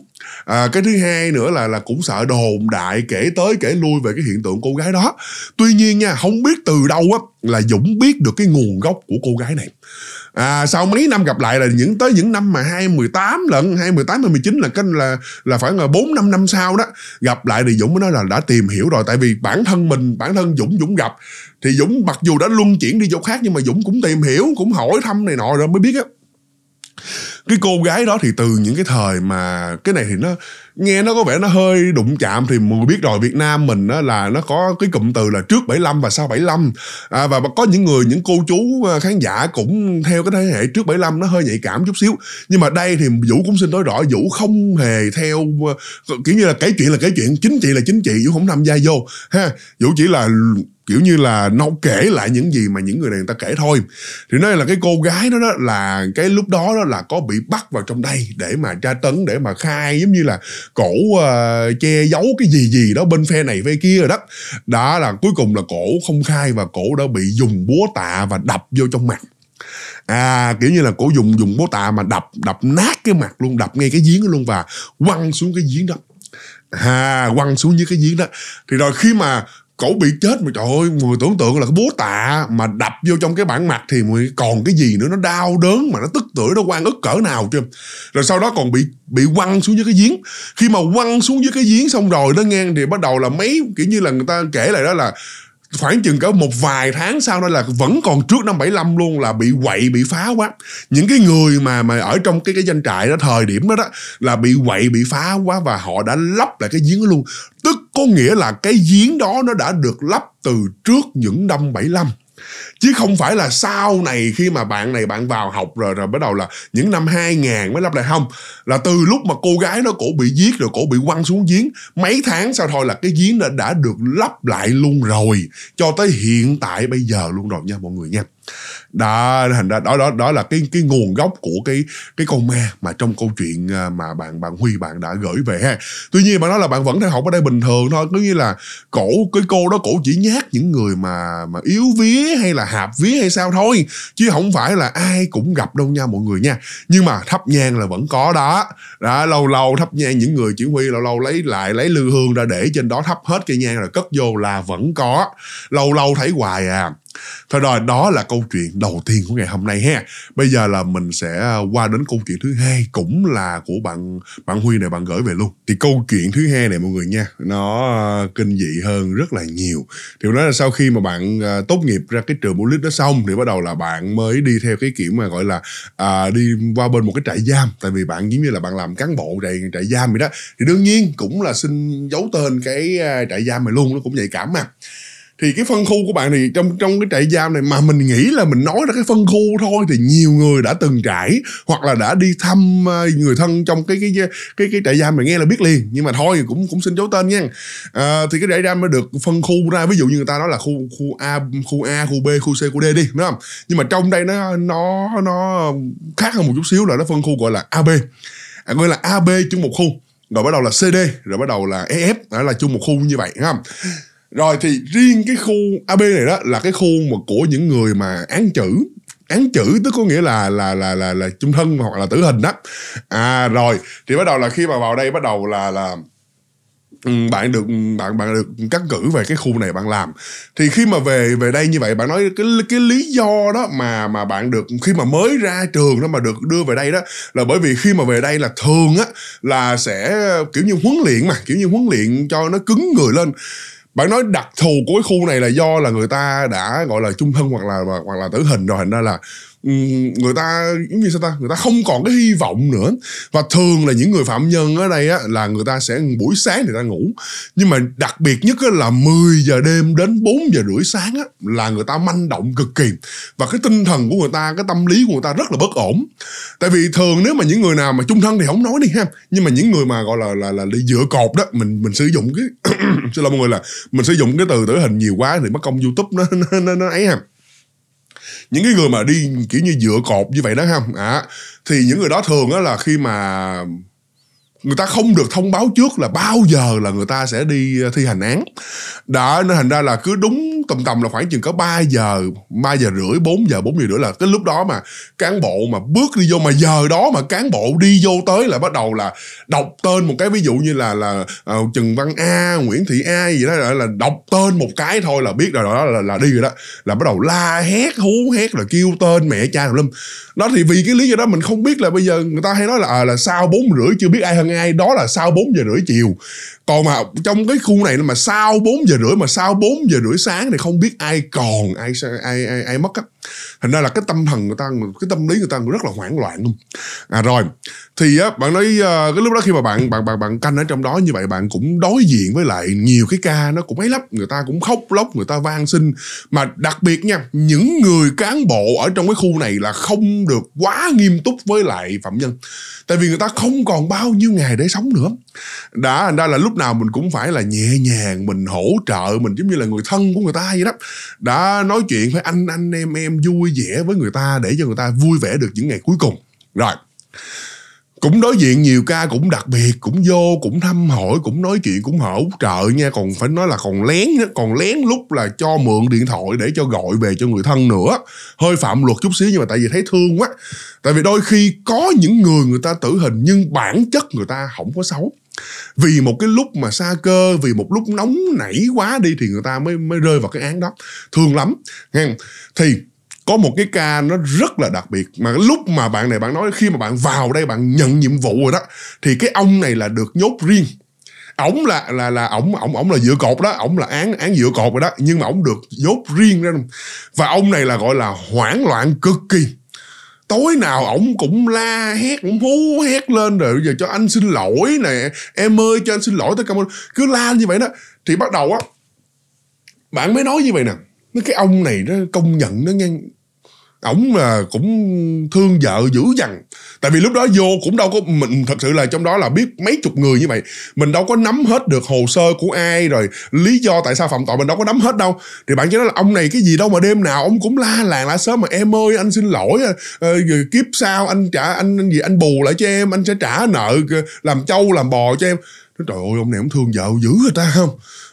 à, cái thứ hai nữa là là cũng sợ đồn đại kể tới kể lui về cái hiện tượng cô gái đó tuy nhiên nha không biết từ đâu á là Dũng biết được cái nguồn gốc của cô gái này à, sau mấy năm gặp lại là những tới những năm mà hai mười tám lận hai mười tám hai mười chín là cái là là phải là bốn năm năm sau đó gặp lại thì dũng mới nói là đã tìm hiểu rồi tại vì bản thân mình bản thân dũng dũng gặp thì dũng mặc dù đã luân chuyển đi chỗ khác nhưng mà dũng cũng tìm hiểu cũng hỏi thăm này nọ rồi mới biết á cái cô gái đó thì từ những cái thời mà cái này thì nó nghe nó có vẻ nó hơi đụng chạm thì mọi người biết rồi Việt Nam mình á, là nó có cái cụm từ là trước 75 và sau 75 à, và có những người những cô chú à, khán giả cũng theo cái thế hệ trước 75 nó hơi nhạy cảm chút xíu nhưng mà đây thì Vũ cũng xin nói rõ Vũ không hề theo à, kiểu như là kể chuyện là kể chuyện chính trị là chính trị Vũ không tham gia vô ha Vũ chỉ là kiểu như là nó kể lại những gì mà những người này người ta kể thôi thì nói là cái cô gái đó đó là cái lúc đó đó là có bị bắt vào trong đây để mà tra tấn để mà khai giống như là cổ uh, che giấu cái gì gì đó bên phe này phe kia rồi đó đó là cuối cùng là cổ không khai và cổ đã bị dùng búa tạ và đập vô trong mặt à kiểu như là cổ dùng dùng búa tạ mà đập đập nát cái mặt luôn đập ngay cái giếng luôn và quăng xuống cái giếng đó à quăng xuống dưới cái giếng đó thì rồi khi mà cổ bị chết mà trời ơi người tưởng tượng là cái búa tạ mà đập vô trong cái bản mặt thì người còn cái gì nữa nó đau đớn mà nó tức tưởi nó quan ức cỡ nào chưa rồi sau đó còn bị bị quăng xuống dưới cái giếng khi mà quăng xuống dưới cái giếng xong rồi nó ngang thì bắt đầu là mấy kiểu như là người ta kể lại đó là khoảng chừng có một vài tháng sau đó là vẫn còn trước năm 75 luôn là bị quậy bị phá quá những cái người mà mà ở trong cái cái danh trại đó thời điểm đó đó là bị quậy bị phá quá và họ đã lắp lại cái giếng luôn tức có nghĩa là cái giếng đó nó đã được lắp từ trước những năm 75 chứ không phải là sau này khi mà bạn này bạn vào học rồi rồi bắt đầu là những năm 2000 mới lắp lại không là từ lúc mà cô gái đó cổ bị giết rồi cổ bị quăng xuống giếng mấy tháng sau thôi là cái giếng đã, đã được lắp lại luôn rồi cho tới hiện tại bây giờ luôn rồi nha mọi người nha đó thành ra đó đó đó là cái cái nguồn gốc của cái cái con ma mà trong câu chuyện à, mà bạn bạn huy bạn đã gửi về ha tuy nhiên bạn nói là bạn vẫn theo học ở đây bình thường thôi cứ như là cổ cái cô đó cổ chỉ nhát những người mà mà yếu vía hay là hạp vía hay sao thôi chứ không phải là ai cũng gặp đâu nha mọi người nha nhưng mà thắp nhang là vẫn có đó đã lâu lâu thắp nhang những người chỉ huy lâu lâu lấy lại lấy lư hương ra để trên đó thắp hết cây nhang rồi cất vô là vẫn có lâu lâu thấy hoài à Thôi rồi, đó là câu chuyện đầu tiên của ngày hôm nay ha. Bây giờ là mình sẽ à, qua đến câu chuyện thứ hai cũng là của bạn bạn Huy này bạn gửi về luôn. Thì câu chuyện thứ hai này mọi người nha, nó à, kinh dị hơn rất là nhiều. Điều đó là sau khi mà bạn à, tốt nghiệp ra cái trường Bullet đó xong thì bắt đầu là bạn mới đi theo cái kiểu mà gọi là à, đi qua bên một cái trại giam tại vì bạn giống như là bạn làm cán bộ trại trại giam vậy đó. Thì đương nhiên cũng là xin giấu tên cái trại giam này luôn nó cũng nhạy cảm mà thì cái phân khu của bạn thì trong trong cái trại giam này mà mình nghĩ là mình nói ra cái phân khu thôi thì nhiều người đã từng trải hoặc là đã đi thăm ờ, người thân trong cái cái cái cái trại giam mà nghe là biết liền nhưng mà thôi cũng cũng xin giấu tên nha à, thì cái trại giam nó được phân khu ra ví dụ như người ta nói là khu khu A khu A khu B khu C khu D đi đúng không nhưng mà trong đây nó nó nó khác hơn một chút xíu là nó phân khu gọi là AB à, gọi là AB chung một khu rồi bắt đầu là CD rồi bắt đầu là EF đó là chung một khu như vậy đúng không rồi thì riêng cái khu ab này đó là cái khu mà của những người mà án chữ án chữ tức có nghĩa là là là là là chung thân hoặc là tử hình đó à rồi thì bắt đầu là khi mà vào đây bắt đầu là là ừ, bạn được bạn bạn được cắt cử về cái khu này bạn làm thì khi mà về về đây như vậy bạn nói cái cái lý do đó mà mà bạn được khi mà mới ra trường đó mà được đưa về đây đó là bởi vì khi mà về đây là thường á là sẽ kiểu như huấn luyện mà kiểu như huấn luyện cho nó cứng người lên bạn nói đặc thù của cái khu này là do là người ta đã gọi là chung thân hoặc là hoặc là tử hình rồi thành ra là Ừ, người ta vì sao ta người ta không còn cái hy vọng nữa và thường là những người phạm nhân ở đây á, là người ta sẽ buổi sáng người ta ngủ nhưng mà đặc biệt nhất á, là 10 giờ đêm đến 4 giờ rưỡi sáng á, là người ta manh động cực kỳ và cái tinh thần của người ta cái tâm lý của người ta rất là bất ổn tại vì thường nếu mà những người nào mà chung thân thì không nói đi ha nhưng mà những người mà gọi là là là đi dựa cột đó mình mình sử dụng cái xin lỗi mọi người là mình sử dụng cái từ tử hình nhiều quá thì mất công youtube nó nó nó, nó ấy ha những cái người mà đi kiểu như dựa cột như vậy đó ha à, thì những người đó thường á là khi mà người ta không được thông báo trước là bao giờ là người ta sẽ đi ờ, thi hành án đó nên thành ra là cứ đúng tầm tầm là khoảng chừng có 3 giờ 3 giờ rưỡi 4 giờ 4 giờ rưỡi là cái lúc đó mà cán bộ mà bước đi vô mà giờ đó mà cán bộ đi vô tới là bắt đầu là đọc tên một cái ví dụ như là là uh, Trần Văn A Nguyễn Thị A gì đó là, là đọc tên một cái thôi là biết rồi đó là, là đi rồi đó là bắt đầu la hét hú hét rồi kêu tên mẹ cha tùm lum đó thì vì cái lý do đó mình không biết là bây giờ người ta hay nói là à, là sau bốn rưỡi chưa biết ai hơn ngay đó là sau 4 giờ rưỡi chiều còn mà trong cái khu này mà sau 4 giờ rưỡi mà sau 4 giờ rưỡi sáng thì không biết ai còn ai ai ai, ai mất á thành ra là cái tâm thần người ta cái tâm lý người ta rất là hoảng loạn luôn à rồi thì á bạn nói ờ, cái lúc đó khi mà bạn bạn bạn bạn canh ở trong đó như vậy bạn cũng đối diện với lại nhiều cái ca nó cũng ấy lắm người ta cũng khóc lóc người ta van xin mà đặc biệt nha những người cán bộ ở trong cái khu này là không được quá nghiêm túc với lại phạm nhân tại vì người ta không còn bao nhiêu ngày để sống nữa đã thành ra là lúc nào mình cũng phải là nhẹ nhàng mình hỗ trợ mình giống như là người thân của người ta vậy đó đã nói chuyện phải anh anh em em em vui vẻ với người ta để cho người ta vui vẻ được những ngày cuối cùng rồi cũng đối diện nhiều ca cũng đặc biệt cũng vô cũng thăm hỏi cũng nói chuyện cũng hỗ trợ nha còn phải nói là còn lén còn lén lúc là cho mượn điện thoại để cho gọi về cho người thân nữa hơi phạm luật chút xíu nhưng mà tại vì thấy thương quá tại vì đôi khi có những người người ta tử hình nhưng bản chất người ta không có xấu vì một cái lúc mà xa cơ vì một lúc nóng nảy quá đi thì người ta mới mới rơi vào cái án đó thương lắm nghe thì có một cái ca nó rất là đặc biệt mà lúc mà bạn này bạn nói khi mà bạn vào đây bạn nhận nhiệm vụ rồi đó thì cái ông này là được nhốt riêng ổng là là là ổng ổng ổng là dựa cột đó ổng là án án dựa cột rồi đó nhưng mà ổng được nhốt riêng ra và ông này là gọi là hoảng loạn cực kỳ tối nào ổng cũng la hét cũng hú hét lên rồi bây giờ cho anh xin lỗi nè em ơi cho anh xin lỗi tôi cảm ơn cứ la như vậy đó thì bắt đầu á bạn mới nói như vậy nè cái ông này nó công nhận nó nghe ổng là cũng thương vợ dữ dằn tại vì lúc đó vô cũng đâu có mình thật sự là trong đó là biết mấy chục người như vậy mình đâu có nắm hết được hồ sơ của ai rồi lý do tại sao phạm tội mình đâu có nắm hết đâu thì bạn chỉ nói là ông này cái gì đâu mà đêm nào ông cũng la làng la sớm mà em ơi anh xin lỗi ờ, ờ kiếp sau anh trả anh, anh gì anh bù lại cho em anh sẽ trả nợ ờ, làm trâu làm bò cho em trời ơi ông này ông thương vợ dữ người ta không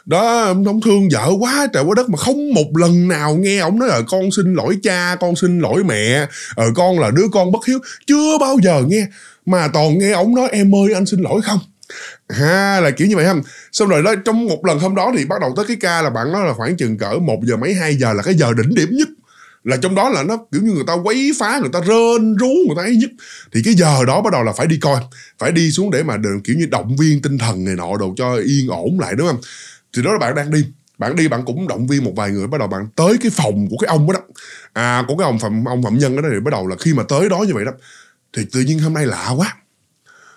đó ông, ông thương vợ quá trời quá đất mà không một lần nào nghe ông nói là con xin lỗi cha con xin lỗi mẹ ờ con là đứa con bất hiếu chưa bao giờ nghe mà toàn nghe ông nói em ơi anh xin lỗi không ha là kiểu như vậy không xong rồi đó trong một lần hôm đó thì bắt đầu tới cái ca là bạn nói là khoảng chừng cỡ một giờ mấy hai giờ là cái giờ đỉnh điểm nhất là trong đó là nó kiểu như người ta quấy phá người ta rên rú người ta ấy nhất thì cái giờ đó bắt đầu là phải đi coi phải đi xuống để mà được kiểu như động viên tinh thần này nọ đồ cho yên ổn lại đúng không thì đó là bạn đang đi bạn đi bạn cũng động viên một vài người bắt đầu bạn tới cái phòng của cái ông đó, đó. à của cái ông phạm ông phạm nhân đó thì bắt đầu là khi mà tới đó như vậy đó thì tự nhiên hôm nay lạ quá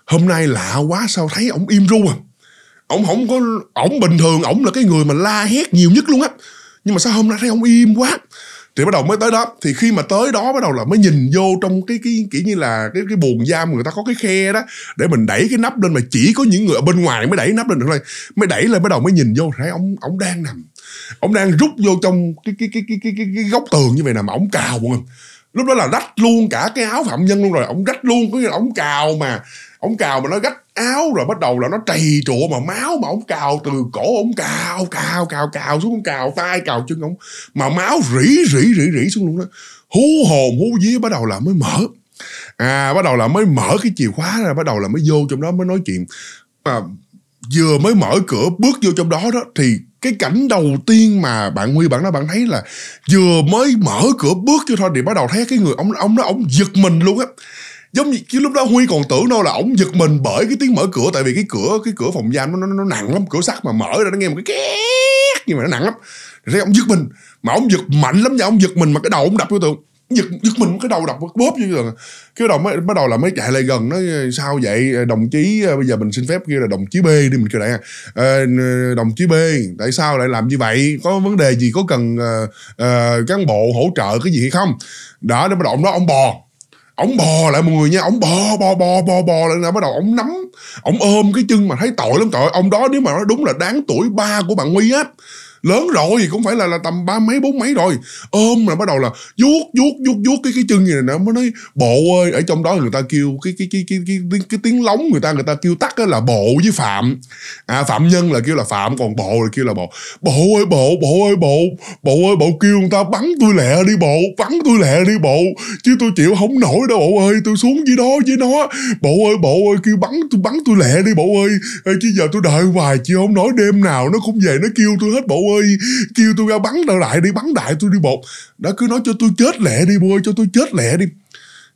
hôm nay lạ quá sao thấy ông im ru à ông không có ổng bình thường ổng là cái người mà la hét nhiều nhất luôn á nhưng mà sao hôm nay thấy ông im quá thì bắt đầu mới tới đó thì khi mà tới đó bắt đầu là mới nhìn vô trong cái cái kiểu như là cái cái buồng giam người ta có cái khe đó để mình đẩy cái nắp lên mà chỉ có những người ở bên ngoài mới đẩy nắp lên được thôi mới đẩy lên bắt đầu mới nhìn vô thấy ông ông đang nằm ông đang rút vô trong cái cái cái cái cái cái, góc tường như vậy nè mà ông cào mọi lúc đó là rách luôn cả cái áo phạm nhân luôn rồi ông rách luôn có nghĩa là ông cào mà ổng cào mà nó gách áo rồi bắt đầu là nó trầy trụa mà máu mà ổng cào từ cổ ổng cào cào cào cào xuống ổng cào tay cào chân ổng mà máu rỉ rỉ rỉ rỉ xuống luôn đó hú hồn hú vía bắt đầu là mới mở à bắt đầu là mới mở cái chìa khóa ra bắt đầu là mới vô trong đó mới nói chuyện mà vừa mới mở cửa bước vô trong đó đó thì cái cảnh đầu tiên mà bạn huy bạn đó bạn thấy là vừa mới mở cửa bước cho thôi thì bắt đầu thấy cái người ông ông đó ông giật mình luôn á giống như chứ lúc đó huy còn tưởng đâu là ổng giật mình bởi cái tiếng mở cửa tại vì cái cửa cái cửa phòng giam nó nó, nó nặng lắm cửa sắt mà mở ra nó nghe một cái két nhưng mà nó nặng lắm thế ổng giật mình mà ổng giật mạnh lắm nha ổng giật mình mà cái đầu ổng đập vô tường giật giật mình cái đầu đập bóp vô tường cái đầu mới bắt đầu là mới chạy lại gần nó sao vậy đồng chí ờ, bây giờ mình xin phép kêu là đồng chí b đi mình kêu lại à, ờ, đồng chí b tại sao lại làm như vậy có vấn đề gì có cần uh, cán bộ hỗ trợ cái gì hay không đó nó bắt đầu ông đó ông bò ổng bò lại mọi người nha ổng bò bò bò bò bò lại là bắt đầu ổng nắm ổng ôm cái chân mà thấy tội lắm tội ông đó nếu mà nói đúng là đáng tuổi ba của bạn huy á lớn rồi cũng phải là là tầm ba mấy bốn mấy rồi ôm là bắt đầu là vuốt vuốt vuốt vuốt cái cái chân gì này nè mới nói bộ ơi ở trong đó người ta kêu cái cái cái cái cái, cái, cái tiếng lóng người ta người ta kêu tắt là bộ với phạm à phạm nhân là kêu là phạm còn bộ là kêu là bộ bộ ơi bộ bộ ơi bộ bộ ơi bộ kêu người ta bắn tôi lẹ đi bộ bắn tôi lẹ đi bộ chứ tôi chịu không nổi đâu bộ ơi tôi xuống dưới đó với nó bộ ơi bộ ơi kêu bắn tôi bắn tôi lẹ đi bộ ơi chứ giờ tôi đợi hoài chịu không nói đêm nào nó cũng về nó kêu tôi hết bộ ơi ơi kêu tôi ra bắn đâu đại đi bắn đại tôi đi bột đã cứ nói cho tôi chết lẹ đi bố cho tôi chết lẹ đi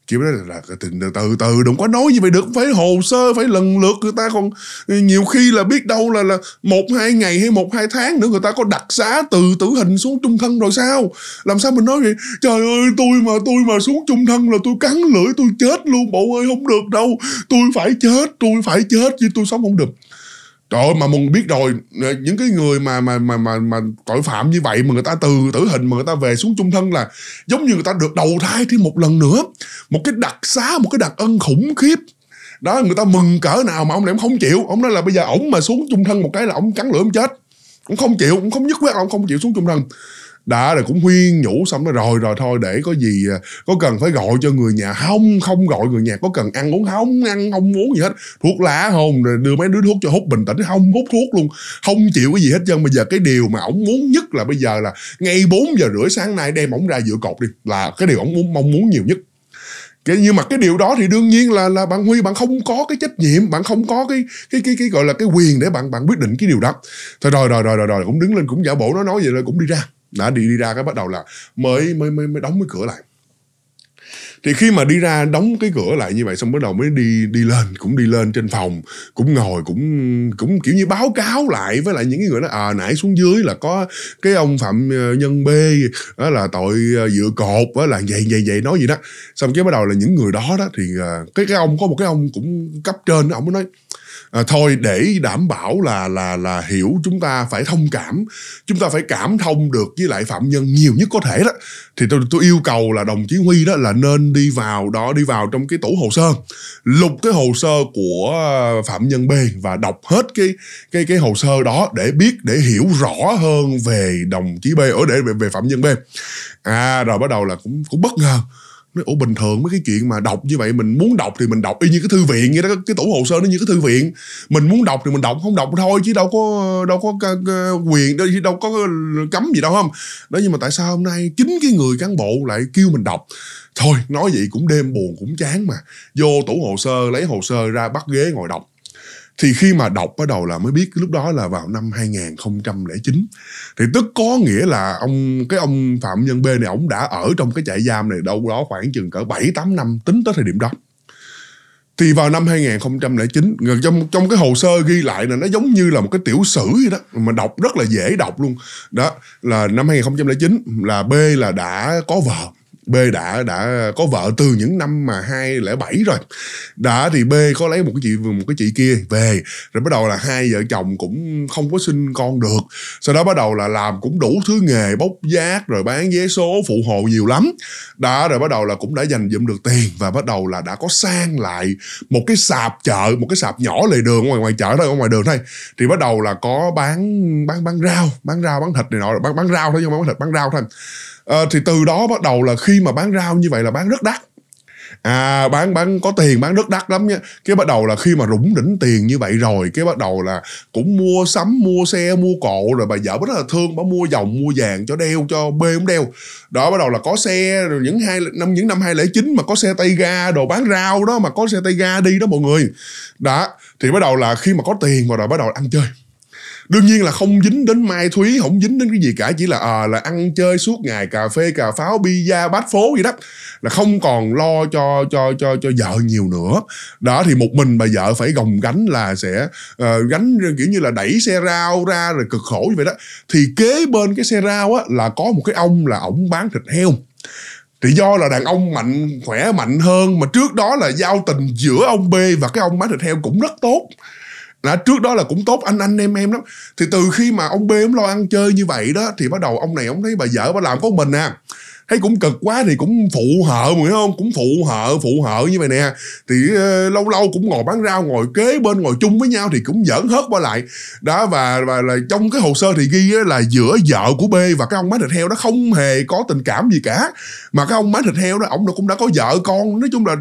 kiểu đó là từ, từ từ đừng có nói như vậy được phải hồ sơ phải lần lượt người ta còn nhiều khi là biết đâu là là một hai ngày hay một hai tháng nữa người ta có đặc xá từ tử hình xuống trung thân rồi sao làm sao mình nói vậy trời ơi tôi mà tôi mà xuống trung thân là tôi cắn lưỡi tôi chết luôn bộ ơi không được đâu tôi phải chết tôi phải chết chứ tôi sống không được trời ơi mà mừng biết rồi những cái người mà mà mà mà mà tội phạm như vậy mà người ta từ tử hình mà người ta về xuống chung thân là giống như người ta được đầu thai thêm một lần nữa một cái đặc xá một cái đặc ân khủng khiếp đó người ta mừng cỡ nào mà ông này ông không chịu ông nói là bây giờ ổng mà xuống chung thân một cái là ông cắn lửa ông chết cũng không chịu cũng không nhất quyết ông không chịu xuống chung thân đã rồi cũng khuyên nhủ xong rồi rồi rồi thôi để có gì à, có cần phải gọi cho người nhà không không gọi người nhà có cần ăn uống không ăn không uống gì hết thuốc lá không rồi đưa mấy đứa thuốc cho hút bình tĩnh không hút thuốc luôn không chịu cái gì hết trơn bây giờ cái điều mà ổng muốn nhất là bây giờ là ngay 4 giờ rưỡi sáng nay đem ổng ra giữa cột đi là cái điều ổng muốn mong muốn nhiều nhất cái nhưng mà cái điều đó thì đương nhiên là là bạn huy bạn không có cái trách nhiệm bạn không có cái cái cái cái gọi là cái quyền để bạn bạn quyết định cái điều đó thôi rồi rồi rồi rồi rồi cũng đứng lên cũng giả bộ nó nói vậy rồi cũng đi ra đã đi đi ra cái bắt đầu là mới mới mới mới đóng cái cửa lại thì khi mà đi ra đóng cái cửa lại như vậy xong bắt đầu mới đi đi lên cũng đi lên trên phòng cũng ngồi cũng cũng kiểu như báo cáo lại với lại những người đó à nãy xuống dưới là có cái ông phạm ờ, nhân b đó là tội ờ, dựa cột đó là vậy vậy vậy nói gì đó xong cái bắt đầu là những người đó đó thì ờ, cái cái ông có một cái ông cũng cấp trên ông mới nói à, thôi để đảm bảo là là là hiểu chúng ta phải thông cảm chúng ta phải cảm thông được với lại phạm nhân nhiều nhất có thể đó thì tôi tôi yêu cầu là đồng chí huy đó là nên đi vào đó đi vào trong cái tủ hồ sơ lục cái hồ sơ của à, phạm nhân b và đọc hết cái cái cái hồ sơ đó để biết để hiểu rõ hơn về đồng chí b ở để về, về phạm nhân b à rồi bắt đầu là cũng cũng bất ngờ nói ủa bình thường mấy cái chuyện mà đọc như vậy mình muốn đọc thì mình đọc y như cái thư viện vậy đó cái tủ hồ sơ nó như cái thư viện mình muốn đọc thì mình đọc không đọc thôi chứ đâu có đâu có quyền đâu đâu có cấm gì đâu không đó nhưng mà tại sao hôm nay chính cái người cán bộ lại kêu mình đọc thôi nói vậy cũng đêm buồn cũng chán mà vô tủ hồ sơ lấy hồ sơ ra bắt ghế ngồi đọc thì khi mà đọc bắt đầu là mới biết lúc đó là vào năm 2009 thì tức có nghĩa là ông cái ông phạm nhân b này ông đã ở trong cái trại giam này đâu đó khoảng chừng cỡ bảy tám năm tính tới thời điểm đó thì vào năm 2009 trong trong cái hồ sơ ghi lại là nó giống như là một cái tiểu sử vậy đó mà đọc rất là dễ đọc luôn đó là năm 2009 là B là đã có vợ B đã đã có vợ từ những năm mà 2007 rồi. Đã thì B có lấy một cái chị một cái chị kia về rồi bắt đầu là hai vợ chồng cũng không có sinh con được. Sau đó bắt đầu là làm cũng đủ thứ nghề bốc giác rồi bán vé số phụ hộ nhiều lắm. Đã rồi bắt đầu là cũng đã dành dụm được tiền và bắt đầu là đã có sang lại một cái sạp chợ, một cái sạp nhỏ lề đường ngoài ngoài chợ thôi, ngoài đường thôi. Thì bắt đầu là có bán bán bán rau, bán rau bán thịt này nọ bán bán rau thôi nhưng không bán thịt bán rau thôi à, thì từ đó bắt đầu là khi mà bán rau như vậy là bán rất đắt à bán bán có tiền bán rất đắt lắm nha cái bắt đầu là khi mà rủng đỉnh tiền như vậy rồi cái bắt đầu là cũng mua sắm mua xe mua cộ rồi bà vợ rất là thương bà mua vòng mua vàng cho đeo cho bê cũng đeo đó bắt đầu là có xe rồi những hai năm những năm hai lẻ chín mà có xe tay ga đồ bán rau đó mà có xe tay ga đi đó mọi người đó thì bắt đầu là khi mà có tiền vào rồi bắt đầu ăn chơi đương nhiên là không dính đến mai thúy không dính đến cái gì cả chỉ là à, là ăn chơi suốt ngày cà phê cà pháo bia bát phố gì đó là không còn lo cho cho cho cho vợ nhiều nữa đó thì một mình bà vợ phải gồng gánh là sẽ uh, gánh kiểu như là đẩy xe rau ra rồi cực khổ như vậy đó thì kế bên cái xe rau á là có một cái ông là ổng bán thịt heo thì do là đàn ông mạnh khỏe mạnh hơn mà trước đó là giao tình giữa ông b và cái ông bán thịt heo cũng rất tốt đã trước đó là cũng tốt anh anh em em lắm thì từ khi mà ông b ông lo ăn chơi như vậy đó thì bắt đầu ông này ông thấy bà vợ bà làm có mình à thấy cũng cực quá thì cũng phụ hợ mà không cũng phụ hợ phụ hợ như vậy nè thì uh, lâu lâu cũng ngồi bán rau ngồi kế bên ngồi chung với nhau thì cũng giỡn hớt qua lại đó và và là trong cái hồ sơ thì ghi là giữa vợ của b và cái ông má thịt heo đó không hề có tình cảm gì cả mà cái ông má thịt heo đó ông cũng đã có vợ con nói chung là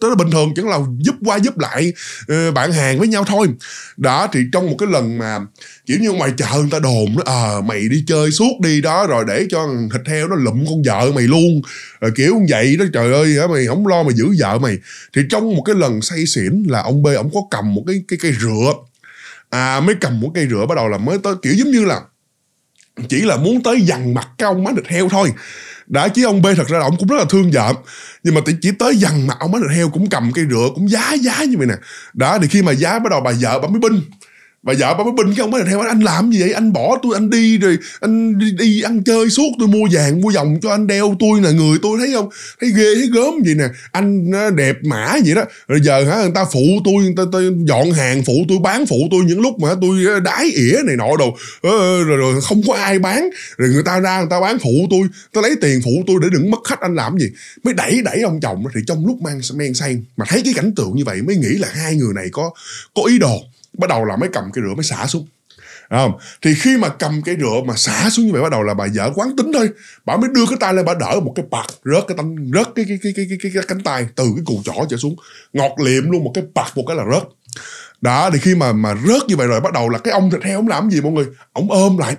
tới bình thường chẳng là giúp qua giúp lại uh, bạn hàng với nhau thôi đó thì trong một cái lần mà kiểu như ngoài chợ người ta đồn đó à mày đi chơi suốt đi đó rồi để cho thịt heo nó lụm con vợ mày luôn rồi kiểu vậy đó trời ơi hả mày không lo mày giữ vợ mày thì trong một cái lần say xỉn là ông b ông có cầm một cái cái cây rửa à mới cầm một cây rửa bắt đầu là mới tới kiểu giống như là chỉ là muốn tới dằn mặt cái ông má thịt heo thôi đã chứ ông B thật ra là ông cũng rất là thương vợ nhưng mà chỉ tới dằn mặt ông má thịt heo cũng cầm cây rửa cũng giá giá như vậy nè đó thì khi mà giá bắt đầu bà vợ bà mới binh và vợ bà mới bình cái ông mới theo anh làm gì vậy anh bỏ tôi anh đi rồi anh đi, đi ăn chơi suốt tôi mua vàng mua vòng cho anh đeo tôi là người tôi thấy không thấy ghê thấy gớm vậy nè anh đẹp mã vậy đó rồi giờ hả người ta phụ tôi người ta, ta dọn hàng phụ tôi bán phụ tôi những lúc mà tôi đái ỉa này nọ đồ rồi, ờ, rồi, rồi không có ai bán rồi người ta ra người ta bán phụ tôi ta lấy tiền phụ tôi để đừng mất khách anh làm gì mới đẩy đẩy ông chồng thì trong lúc mang men say mà thấy cái cảnh tượng như vậy mới nghĩ là hai người này có có ý đồ bắt đầu là mới cầm cái rửa mới xả xuống không? thì khi mà cầm cái rửa mà xả xuống như vậy bắt đầu là bà vợ quán tính thôi bà mới đưa cái tay lên bà đỡ một cái bạc rớt cái tanh rớt cái cái cái cái cái, cái, cái cánh tay từ cái cù chỏ trở xuống ngọt liệm luôn một cái bạc một cái là rớt đó thì khi mà mà rớt như vậy rồi bắt đầu là cái ông thịt heo ông làm gì mọi người ông ôm lại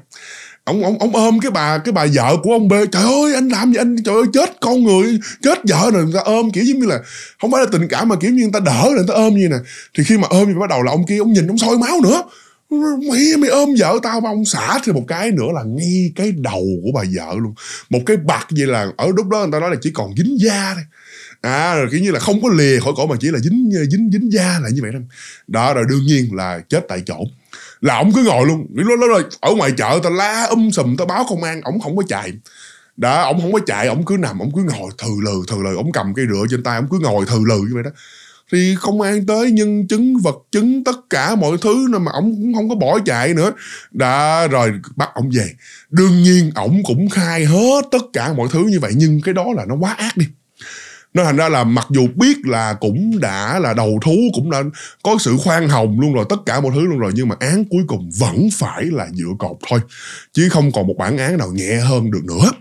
ông ông ông ôm cái bà cái bà vợ của ông B trời ơi anh làm gì anh trời ơi chết con người chết vợ rồi người ta ôm kiểu giống như là không phải là tình cảm mà kiểu như người ta đỡ rồi người ta ôm như nè thì khi mà ôm thì bắt đầu là ông kia ông nhìn ông soi máu nữa mày mày ôm vợ tao mà ông xả thì một cái nữa là ngay cái đầu của bà vợ luôn một cái bạc vậy là ở lúc đó người ta nói là chỉ còn dính da thôi à rồi kiểu như là không có lìa khỏi cổ mà chỉ là dính dính dính da lại như vậy đó đó rồi đương nhiên là chết tại chỗ là ổng cứ ngồi luôn lúc đó rồi ở ngoài chợ tao la um sùm tao báo công an ổng không có chạy đã ổng không có chạy ổng cứ nằm ổng cứ ngồi thừ lừ thừ lừ ổng cầm cây rựa trên tay ổng cứ ngồi thừ lừ như vậy đó thì công an tới nhân chứng vật chứng tất cả mọi thứ nên mà ổng cũng không có bỏ chạy nữa đã rồi bắt ổng về đương nhiên ổng cũng khai hết tất cả mọi thứ như vậy nhưng cái đó là nó quá ác đi nó thành ra là mặc dù biết là cũng đã là đầu thú cũng đã có sự khoan hồng luôn rồi tất cả mọi thứ luôn rồi nhưng mà án cuối cùng vẫn phải là dựa cột thôi chứ không còn một bản án nào nhẹ hơn được nữa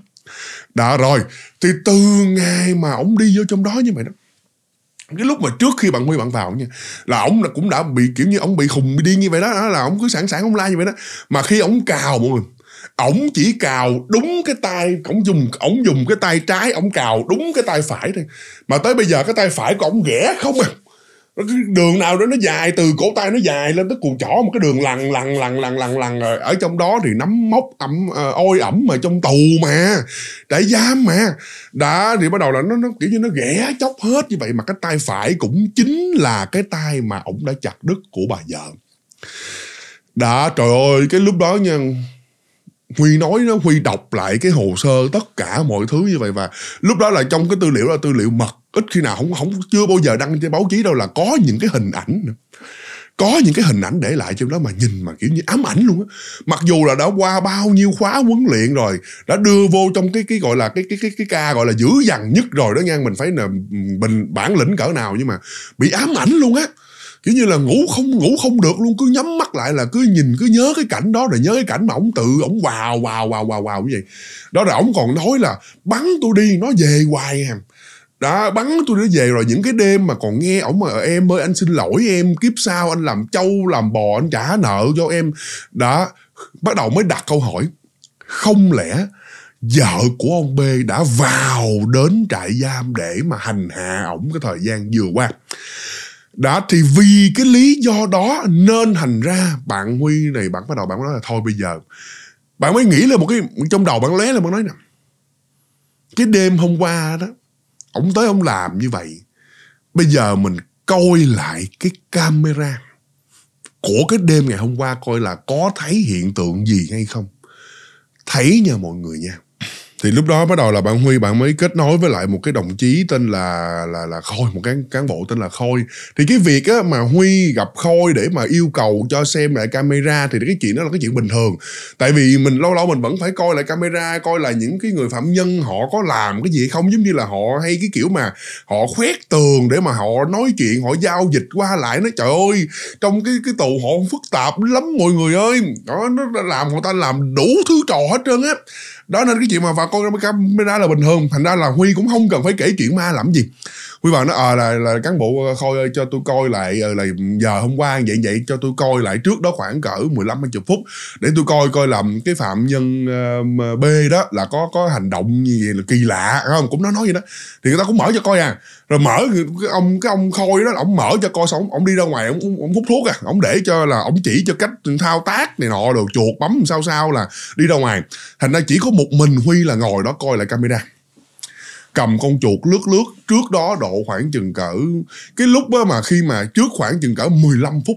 đã rồi thì từ ngày mà ông đi vô trong đó như vậy đó cái lúc mà trước khi bạn huy bạn vào nha là ổng cũng đã bị kiểu như ổng bị khùng đi như vậy đó là ổng cứ sẵn sàng ông la như vậy đó mà khi ổng cào mọi người ổng chỉ cào đúng cái tay ổng dùng ổng dùng cái tay trái ổng cào đúng cái tay phải thôi mà tới bây giờ cái tay phải của ổng ghẻ không à đường nào đó nó dài từ cổ tay nó dài lên tới cuồng chỏ một cái đường lằn lằn lằn lằn lằn lằn rồi ở trong đó thì nắm mốc ẩm ờ, ôi ẩm mà trong tù mà trại giam mà đã thì bắt đầu là nó nó kiểu như nó ghẻ chóc hết như vậy mà cái tay phải cũng chính là cái tay mà ổng đã chặt đứt của bà vợ đã trời ơi cái lúc đó nha Huy nói nó Huy đọc lại cái hồ sơ tất cả mọi thứ như vậy và lúc đó là trong cái tư liệu là tư liệu mật ít khi nào không không chưa bao giờ đăng trên báo chí đâu là có những cái hình ảnh có những cái hình ảnh để lại trong đó mà nhìn mà kiểu như ám ảnh luôn á mặc dù là đã qua bao nhiêu khóa huấn luyện rồi đã đưa vô trong cái cái gọi là cái cái cái cái ca gọi là dữ dằn nhất rồi đó nha mình phải là mình ừ, bản lĩnh cỡ nào nhưng mà bị ám ảnh luôn á kiểu như là ngủ không ngủ không được luôn cứ nhắm mắt lại là cứ nhìn cứ nhớ cái cảnh đó rồi nhớ cái cảnh mà ổng tự ổng vào vào vào vào wow như vậy đó rồi ổng còn nói là bắn tôi đi nó về hoài em à. đó bắn tôi nó về rồi những cái đêm mà còn nghe ổng mà em ơi anh xin lỗi em kiếp sau anh làm trâu làm bò anh trả nợ cho em đó bắt đầu mới đặt câu hỏi không lẽ vợ của ông B đã vào đến trại giam để mà hành hạ ổng cái thời gian vừa qua đã thì vì cái lý do đó nên thành ra bạn huy này bạn bắt đầu bạn nói là thôi bây giờ bạn mới nghĩ là một cái trong đầu bạn lé là bạn nói nè cái đêm hôm qua đó ông tới ông làm như vậy bây giờ mình coi lại cái camera của cái đêm ngày hôm qua coi là có thấy hiện tượng gì hay không thấy nha mọi người nha thì lúc đó bắt đầu là bạn Huy bạn mới kết nối với lại một cái đồng chí tên là là là Khôi một cán cán bộ tên là Khôi thì cái việc á, mà Huy gặp Khôi để mà yêu cầu cho xem lại camera thì cái chuyện đó là cái chuyện bình thường tại vì mình lâu lâu mình vẫn phải coi lại camera coi là những cái người phạm nhân họ có làm cái gì không giống như là họ hay cái kiểu mà họ khoét tường để mà họ nói chuyện họ giao dịch qua lại nó trời ơi trong cái cái tù họ phức tạp lắm mọi người ơi đó nó làm người ta làm đủ thứ trò hết trơn á đó nên cái chuyện mà vào con camera là bình thường thành ra là huy cũng không cần phải kể chuyện ma làm gì quý bạn nói ờ à, là là cán bộ khôi ờ, ơi ờ, cho tôi coi lại ờ, là giờ hôm qua vậy vậy cho tôi coi lại trước đó khoảng cỡ 15 20 phút để tôi coi coi làm cái phạm nhân B đó là có có hành động gì vậy là kỳ lạ không cũng nói nói vậy đó thì người ta cũng mở cho coi à rồi mở cái ông cái ông khôi đó ông mở cho coi xong ông, đi ra ngoài ông, ông hút thuốc à ông để cho là ông chỉ cho cách thao tác này nọ đồ chuột bấm sao sao là đi ra ngoài thành ra chỉ có một mình huy là ngồi đó coi lại camera cầm con chuột lướt lướt trước đó độ khoảng chừng cỡ cái lúc đó mà khi mà trước khoảng chừng cỡ 15 phút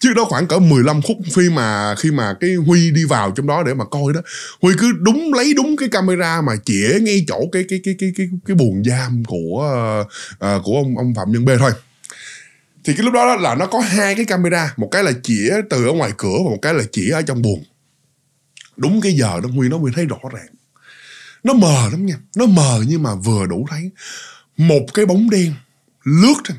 trước đó khoảng cỡ 15 phút khi mà khi mà cái Huy đi vào trong đó để mà coi đó Huy cứ đúng lấy đúng cái camera mà chĩa ngay chỗ cái cái cái cái cái cái buồng giam của uh, của ông ông Phạm Nhân B thôi thì cái lúc đó là nó có hai cái camera một cái là chĩa từ ở ngoài cửa và một cái là chĩa ở trong buồng đúng cái giờ đó Huy nó Huy thấy rõ ràng nó mờ lắm nha nó mờ nhưng mà vừa đủ thấy một cái bóng đen lướt ra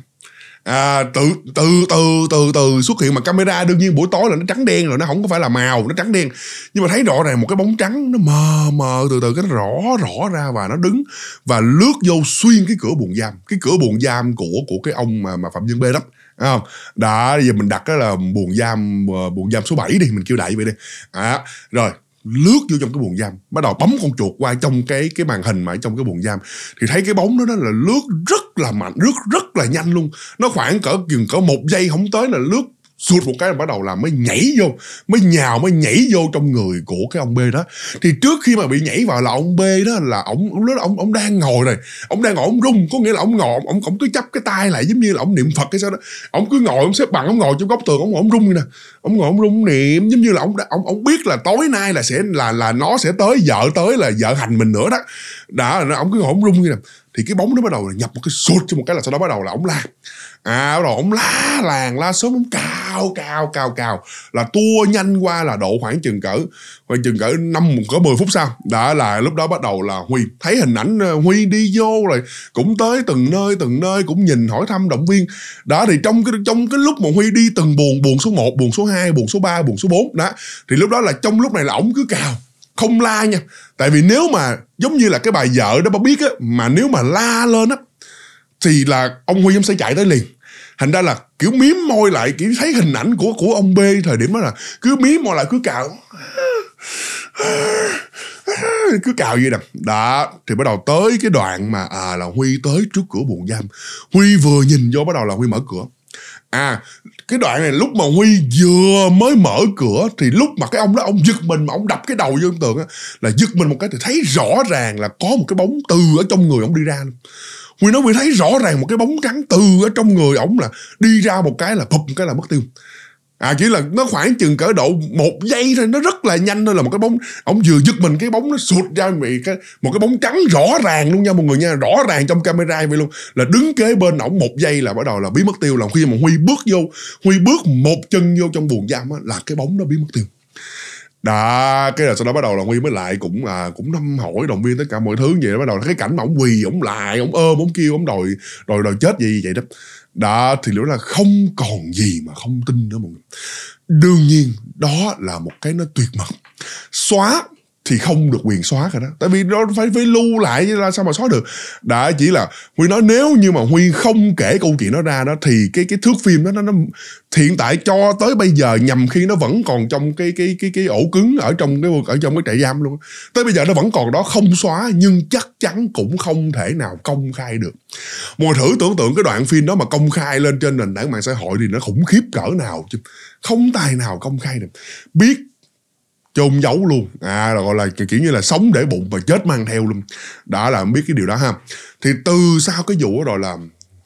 à, từ từ từ từ từ xuất hiện mà camera đương nhiên buổi tối là nó trắng đen rồi nó không có phải là màu nó trắng đen nhưng mà thấy rõ ràng một cái bóng trắng nó mờ mờ từ từ cái rõ rõ ra và nó đứng và lướt vô xuyên cái cửa buồng giam cái cửa buồng giam của của cái ông mà mà phạm nhân b đó không? đã giờ mình đặt đó là buồng giam ờ, buồng giam số 7 đi mình kêu đại vậy đi à, rồi lướt vô trong cái buồng giam bắt đầu bấm con chuột qua trong cái cái màn hình mà ở trong cái buồng giam thì thấy cái bóng đó đó là lướt rất là mạnh lướt rất là nhanh luôn nó khoảng cỡ chừng cỡ một giây không tới là lướt sụt một cái bắt đầu là mới nhảy vô mới nhào mới nhảy vô trong người của cái ông b đó thì trước khi mà bị nhảy vào là ông b đó là ổng lúc đó ông đang ngồi này ông đang ngồi ông rung có nghĩa là ông ngồi ông ổng cứ chắp cái tay lại giống như là ông niệm phật cái sao đó ông cứ ngồi ông xếp bằng ông ngồi trong góc tường ông ổng rung như nè ông ngồi ổng rung niệm giống như là ông, ông ổng biết là tối nay là sẽ là là nó sẽ tới vợ tới là vợ hành mình nữa đó đã ông cứ ngồi ông rung như nè thì cái bóng nó bắt đầu nhập một cái sụt cho một cái là sau đó bắt đầu là ổng la à bắt đầu ổng la làng la sớm ổng cao cao cao cao là tua nhanh qua là độ khoảng chừng cỡ khoảng chừng cỡ năm có 10 phút sau đã là lúc đó bắt đầu là huy thấy hình ảnh ờ, huy đi vô rồi cũng tới từng nơi từng nơi cũng nhìn hỏi thăm động viên đó thì trong cái trong cái lúc mà huy đi từng buồn buồn số 1, buồn số 2, buồn số 3, buồn số 4 đó thì lúc đó là trong lúc này là ổng cứ cào không la nha tại vì nếu mà giống như là cái bài vợ đó bà biết á mà nếu mà la lên á thì là ông huy sẽ chạy tới liền thành ra là kiểu miếm môi lại kiểu thấy hình ảnh của của ông b thời điểm đó là cứ miếm môi lại cứ cào cứ cào vậy nè đó thì bắt đầu tới cái đoạn mà à là huy tới trước cửa buồng giam huy vừa nhìn vô bắt đầu là huy mở cửa à cái đoạn này lúc mà huy vừa mới mở cửa thì lúc mà cái ông đó ông giật mình mà ông đập cái đầu vô ông tường á là giật mình một cái thì thấy rõ ràng là có một cái bóng từ ở trong người ông đi ra huy nói huy thấy rõ ràng một cái bóng trắng từ ở trong người ổng là đi ra một cái là bụp một cái là mất tiêu à chỉ là nó khoảng chừng cỡ độ một giây thôi nó rất là nhanh thôi là một cái bóng ông vừa giật mình cái bóng nó sụt ra bị cái một cái bóng trắng rõ ràng luôn nha mọi người nha rõ ràng trong camera vậy luôn là đứng kế bên ổng một giây là bắt đầu là biến mất tiêu là khi mà huy bước vô huy bước một chân vô trong buồng giam á, là cái bóng nó biến mất tiêu đó cái là sau đó bắt đầu là huy mới lại cũng à, cũng năm hỏi đồng viên tất cả mọi thứ vậy đó. bắt đầu là cái cảnh mà ổng quỳ ổng lại ổng ôm ổng kêu ổng đòi đòi đòi chết gì vậy đó đó thì liệu là không còn gì mà không tin nữa mọi người đương nhiên đó là một cái nó tuyệt mật xóa thì không được quyền xóa rồi đó tại vì nó phải phải lưu lại chứ ra sao mà xóa được đã chỉ là huy nói nếu như mà huy không kể câu chuyện nó ra đó thì cái cái thước phim đó nó, nó hiện tại cho tới bây giờ nhằm khi nó vẫn còn trong cái cái cái cái ổ cứng ở trong cái ở trong cái trại giam luôn tới bây giờ nó vẫn còn đó không xóa nhưng chắc chắn cũng không thể nào công khai được mà thử tưởng tượng cái đoạn phim đó mà công khai lên trên nền tảng mạng xã hội thì nó khủng khiếp cỡ nào chứ không tài nào công khai được biết chôn giấu luôn à là gọi là kiểu như là sống để bụng và chết mang theo luôn đã là biết cái điều đó ha thì từ sau cái vụ đó rồi là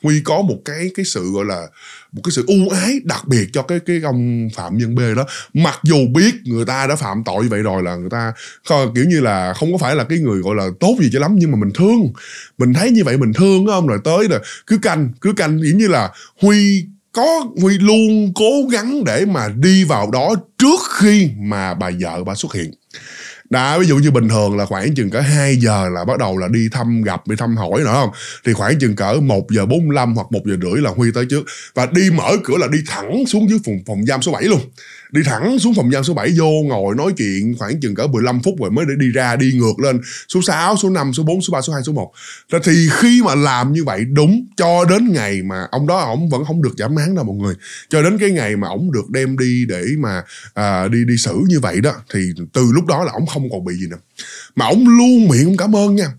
huy có một cái cái sự gọi là một cái sự ưu ái đặc biệt cho cái cái ông phạm nhân b đó mặc dù biết người ta đã phạm tội vậy rồi là người ta kiểu như là không có phải là cái người gọi là tốt gì cho lắm nhưng mà mình thương mình thấy như vậy mình thương không rồi tới rồi cứ canh cứ canh kiểu như là huy có Huy luôn cố gắng để mà đi vào đó trước khi mà bà vợ bà xuất hiện đã ví dụ như bình thường là khoảng chừng cỡ 2 giờ là bắt đầu là đi thăm gặp đi thăm hỏi nữa không thì khoảng chừng cỡ 1 giờ 45 hoặc 1 giờ rưỡi là Huy tới trước và đi mở cửa là đi thẳng xuống dưới phòng phòng giam số 7 luôn đi thẳng xuống phòng giam số 7 vô ngồi nói chuyện khoảng chừng cỡ 15 phút rồi mới để đi ra đi ngược lên số 6, số 5, số 4, số 3, số 2, số 1. Rồi thì khi mà làm như vậy đúng cho đến ngày mà ông đó ổng vẫn không được giảm án đâu mọi người. Cho đến cái ngày mà ổng được đem đi để mà à, đi đi xử như vậy đó thì từ lúc đó là ổng không còn bị gì nữa. Mà ổng luôn miệng cảm ơn nha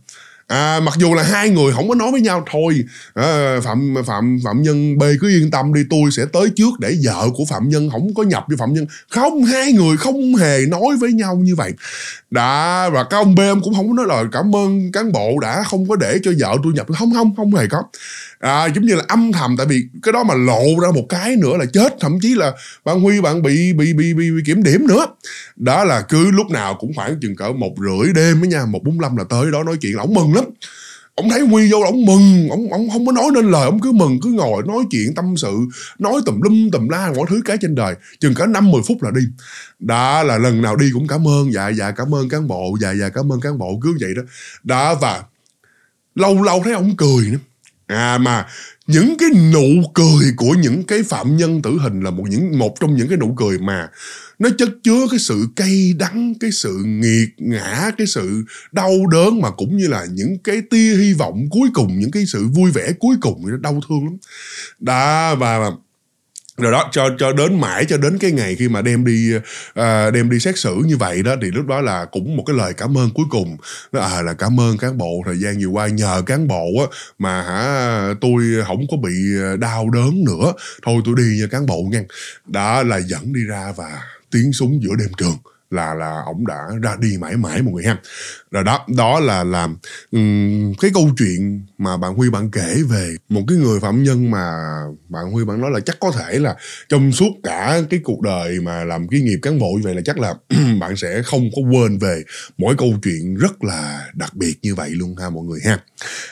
à, mặc dù là hai người không có nói với nhau thôi à, phạm phạm phạm nhân b cứ yên tâm đi tôi sẽ tới trước để vợ của phạm nhân không có nhập với phạm nhân không hai người không hề nói với nhau như vậy đã và các ông b cũng không có nói lời cảm ơn cán bộ đã không có để cho vợ tôi nhập không không không hề có à, giống như là âm thầm tại vì cái đó mà lộ ra một cái nữa là chết thậm chí là bạn huy bạn bị bị bị bị, bị kiểm điểm nữa đó là cứ lúc nào cũng khoảng chừng cỡ một rưỡi đêm đó nha một bốn là tới đó nói chuyện là ổng mừng lắm ông thấy huy vô là ông mừng ông ông không có nói nên lời ông cứ mừng cứ ngồi nói chuyện tâm sự nói tùm lum tùm la mọi thứ cái trên đời chừng cỡ năm mười phút là đi đã là lần nào đi cũng cảm ơn dạ dạ cảm ơn cán bộ dạ dạ cảm ơn cán bộ cứ vậy đó đã và lâu lâu thấy ông cười nữa à mà những cái nụ cười của những cái phạm nhân tử hình là một những một trong những cái nụ cười mà nó chất chứa cái sự cay đắng cái sự nghiệt ngã cái sự đau đớn mà cũng như là những cái tia hy vọng cuối cùng những cái sự vui vẻ cuối cùng nó đau thương lắm đó và rồi đó cho cho đến mãi cho đến cái ngày khi mà đem đi à, đem đi xét xử như vậy đó thì lúc đó là cũng một cái lời cảm ơn cuối cùng đó à, là cảm ơn cán bộ thời gian vừa qua nhờ cán bộ á, mà hả tôi không có bị đau đớn nữa thôi tôi đi nha cán bộ ngăn đã là dẫn đi ra và tiếng súng giữa đêm trường là là ổng đã ra đi mãi mãi mọi người ha rồi đó đó là làm um, cái câu chuyện mà bạn huy bạn kể về một cái người phạm nhân mà bạn huy bạn nói là chắc có thể là trong suốt cả cái cuộc đời mà làm cái nghiệp cán bộ như vậy là chắc là bạn sẽ không có quên về mỗi câu chuyện rất là đặc biệt như vậy luôn ha mọi người ha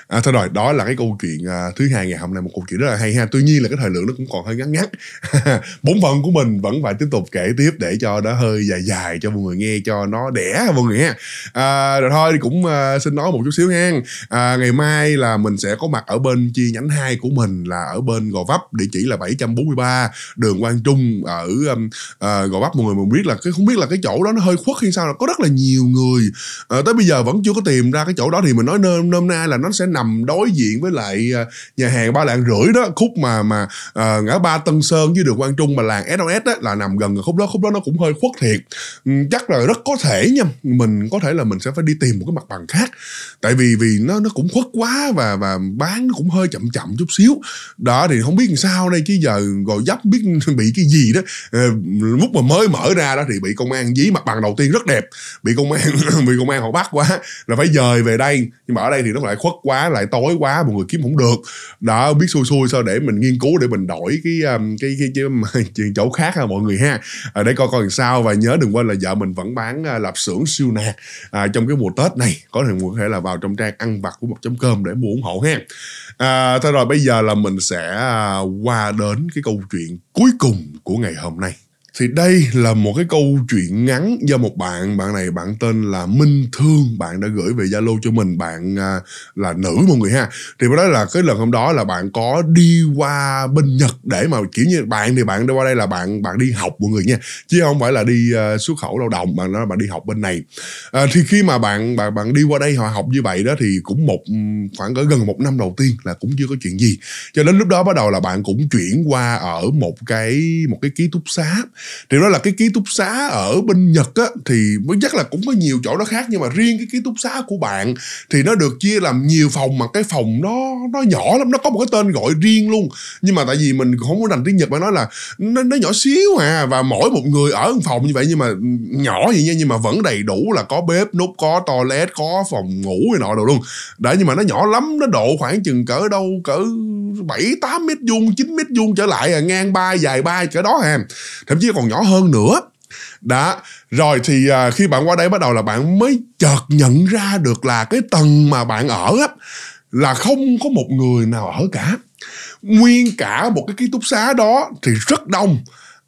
à, thôi rồi đó là cái câu chuyện à, thứ hai ngày hôm nay một câu chuyện rất là hay ha tuy nhiên là cái thời lượng nó cũng còn hơi ngắn ngắn bốn phần của mình vẫn phải tiếp tục kể tiếp để cho nó hơi dài dài cho cho mọi người nghe cho nó đẻ mọi người ha à, rồi thôi cũng uh, xin nói một chút xíu ha à, ngày mai là mình sẽ có mặt ở bên chi nhánh 2 của mình là ở bên gò vấp địa chỉ là 743 đường quang trung ở um, uh, gò vấp mọi người mình biết là cái không biết là cái chỗ đó nó hơi khuất hay sao là có rất là nhiều người à, tới bây giờ vẫn chưa có tìm ra cái chỗ đó thì mình nói nôm nôm na là nó sẽ nằm đối diện với lại à, nhà hàng ba lạng rưỡi đó khúc mà mà uh, ngã ba tân sơn với đường quang trung mà làng sos đó là nằm gần khúc đó khúc đó nó cũng hơi khuất thiệt ừ, chắc là rất có thể nha mình có thể là mình sẽ phải đi tìm một cái mặt bằng khác tại vì vì nó nó cũng khuất quá và và bán nó cũng hơi chậm chậm chút xíu đó thì không biết làm sao đây chứ giờ gò dấp biết bị cái gì đó ờ, lúc mà mới mở ra đó thì bị công an dí mặt bằng đầu tiên rất đẹp bị công an bị công an họ bắt quá là phải dời về đây nhưng mà ở đây thì nó lại khuất quá lại tối quá mọi người kiếm không được đó biết xui xui sao để mình nghiên cứu để mình đổi cái um, cái cái, cái, cái chỗ khác ha mọi người ha à, để coi coi làm sao và nhớ đừng quên là chợ mình vẫn bán à, lạp xưởng siêu nè à, trong cái mùa Tết này có thể có thể là vào trong trang ăn vặt của một chấm cơm để mua ủng hộ ha à, thôi rồi bây giờ là mình sẽ à, qua đến cái câu chuyện cuối cùng của ngày hôm nay thì đây là một cái câu chuyện ngắn do một bạn bạn này bạn tên là minh thương bạn đã gửi về zalo cho mình bạn à, là nữ mọi người ha thì đó là cái lần hôm đó là bạn có đi qua bên nhật để mà kiểu như bạn thì bạn đi qua đây là bạn bạn đi học mọi người nha chứ không phải là đi uh, xuất khẩu lao động mà nó bạn đi học bên này à, thì khi mà bạn bạn bạn đi qua đây họ học như vậy đó thì cũng một khoảng cỡ gần một năm đầu tiên là cũng chưa có chuyện gì cho đến lúc đó bắt đầu là bạn cũng chuyển qua ở một cái một cái ký túc xá điều đó là cái ký túc xá ở bên nhật á thì mới chắc là cũng có nhiều chỗ đó khác nhưng mà riêng cái ký túc xá của bạn thì nó được chia làm nhiều phòng mà cái phòng nó nó nhỏ lắm nó có một cái tên gọi riêng luôn nhưng mà tại vì mình không có rành tiếng nhật mà nói là nó, nó nhỏ xíu à và mỗi một người ở một phòng như vậy nhưng mà nhỏ vậy nha nhưng mà vẫn đầy đủ là có bếp nút có toilet có phòng ngủ này nọ đồ luôn đấy nhưng mà nó nhỏ lắm nó độ khoảng chừng cỡ đâu cỡ bảy tám mét vuông chín mét vuông trở lại à, ngang ba dài ba cỡ đó hà thậm chí chia còn nhỏ hơn nữa đã rồi thì à, khi bạn qua đây bắt đầu là bạn mới chợt nhận ra được là cái tầng mà bạn ở á là không có một người nào ở cả nguyên cả một cái ký túc xá đó thì rất đông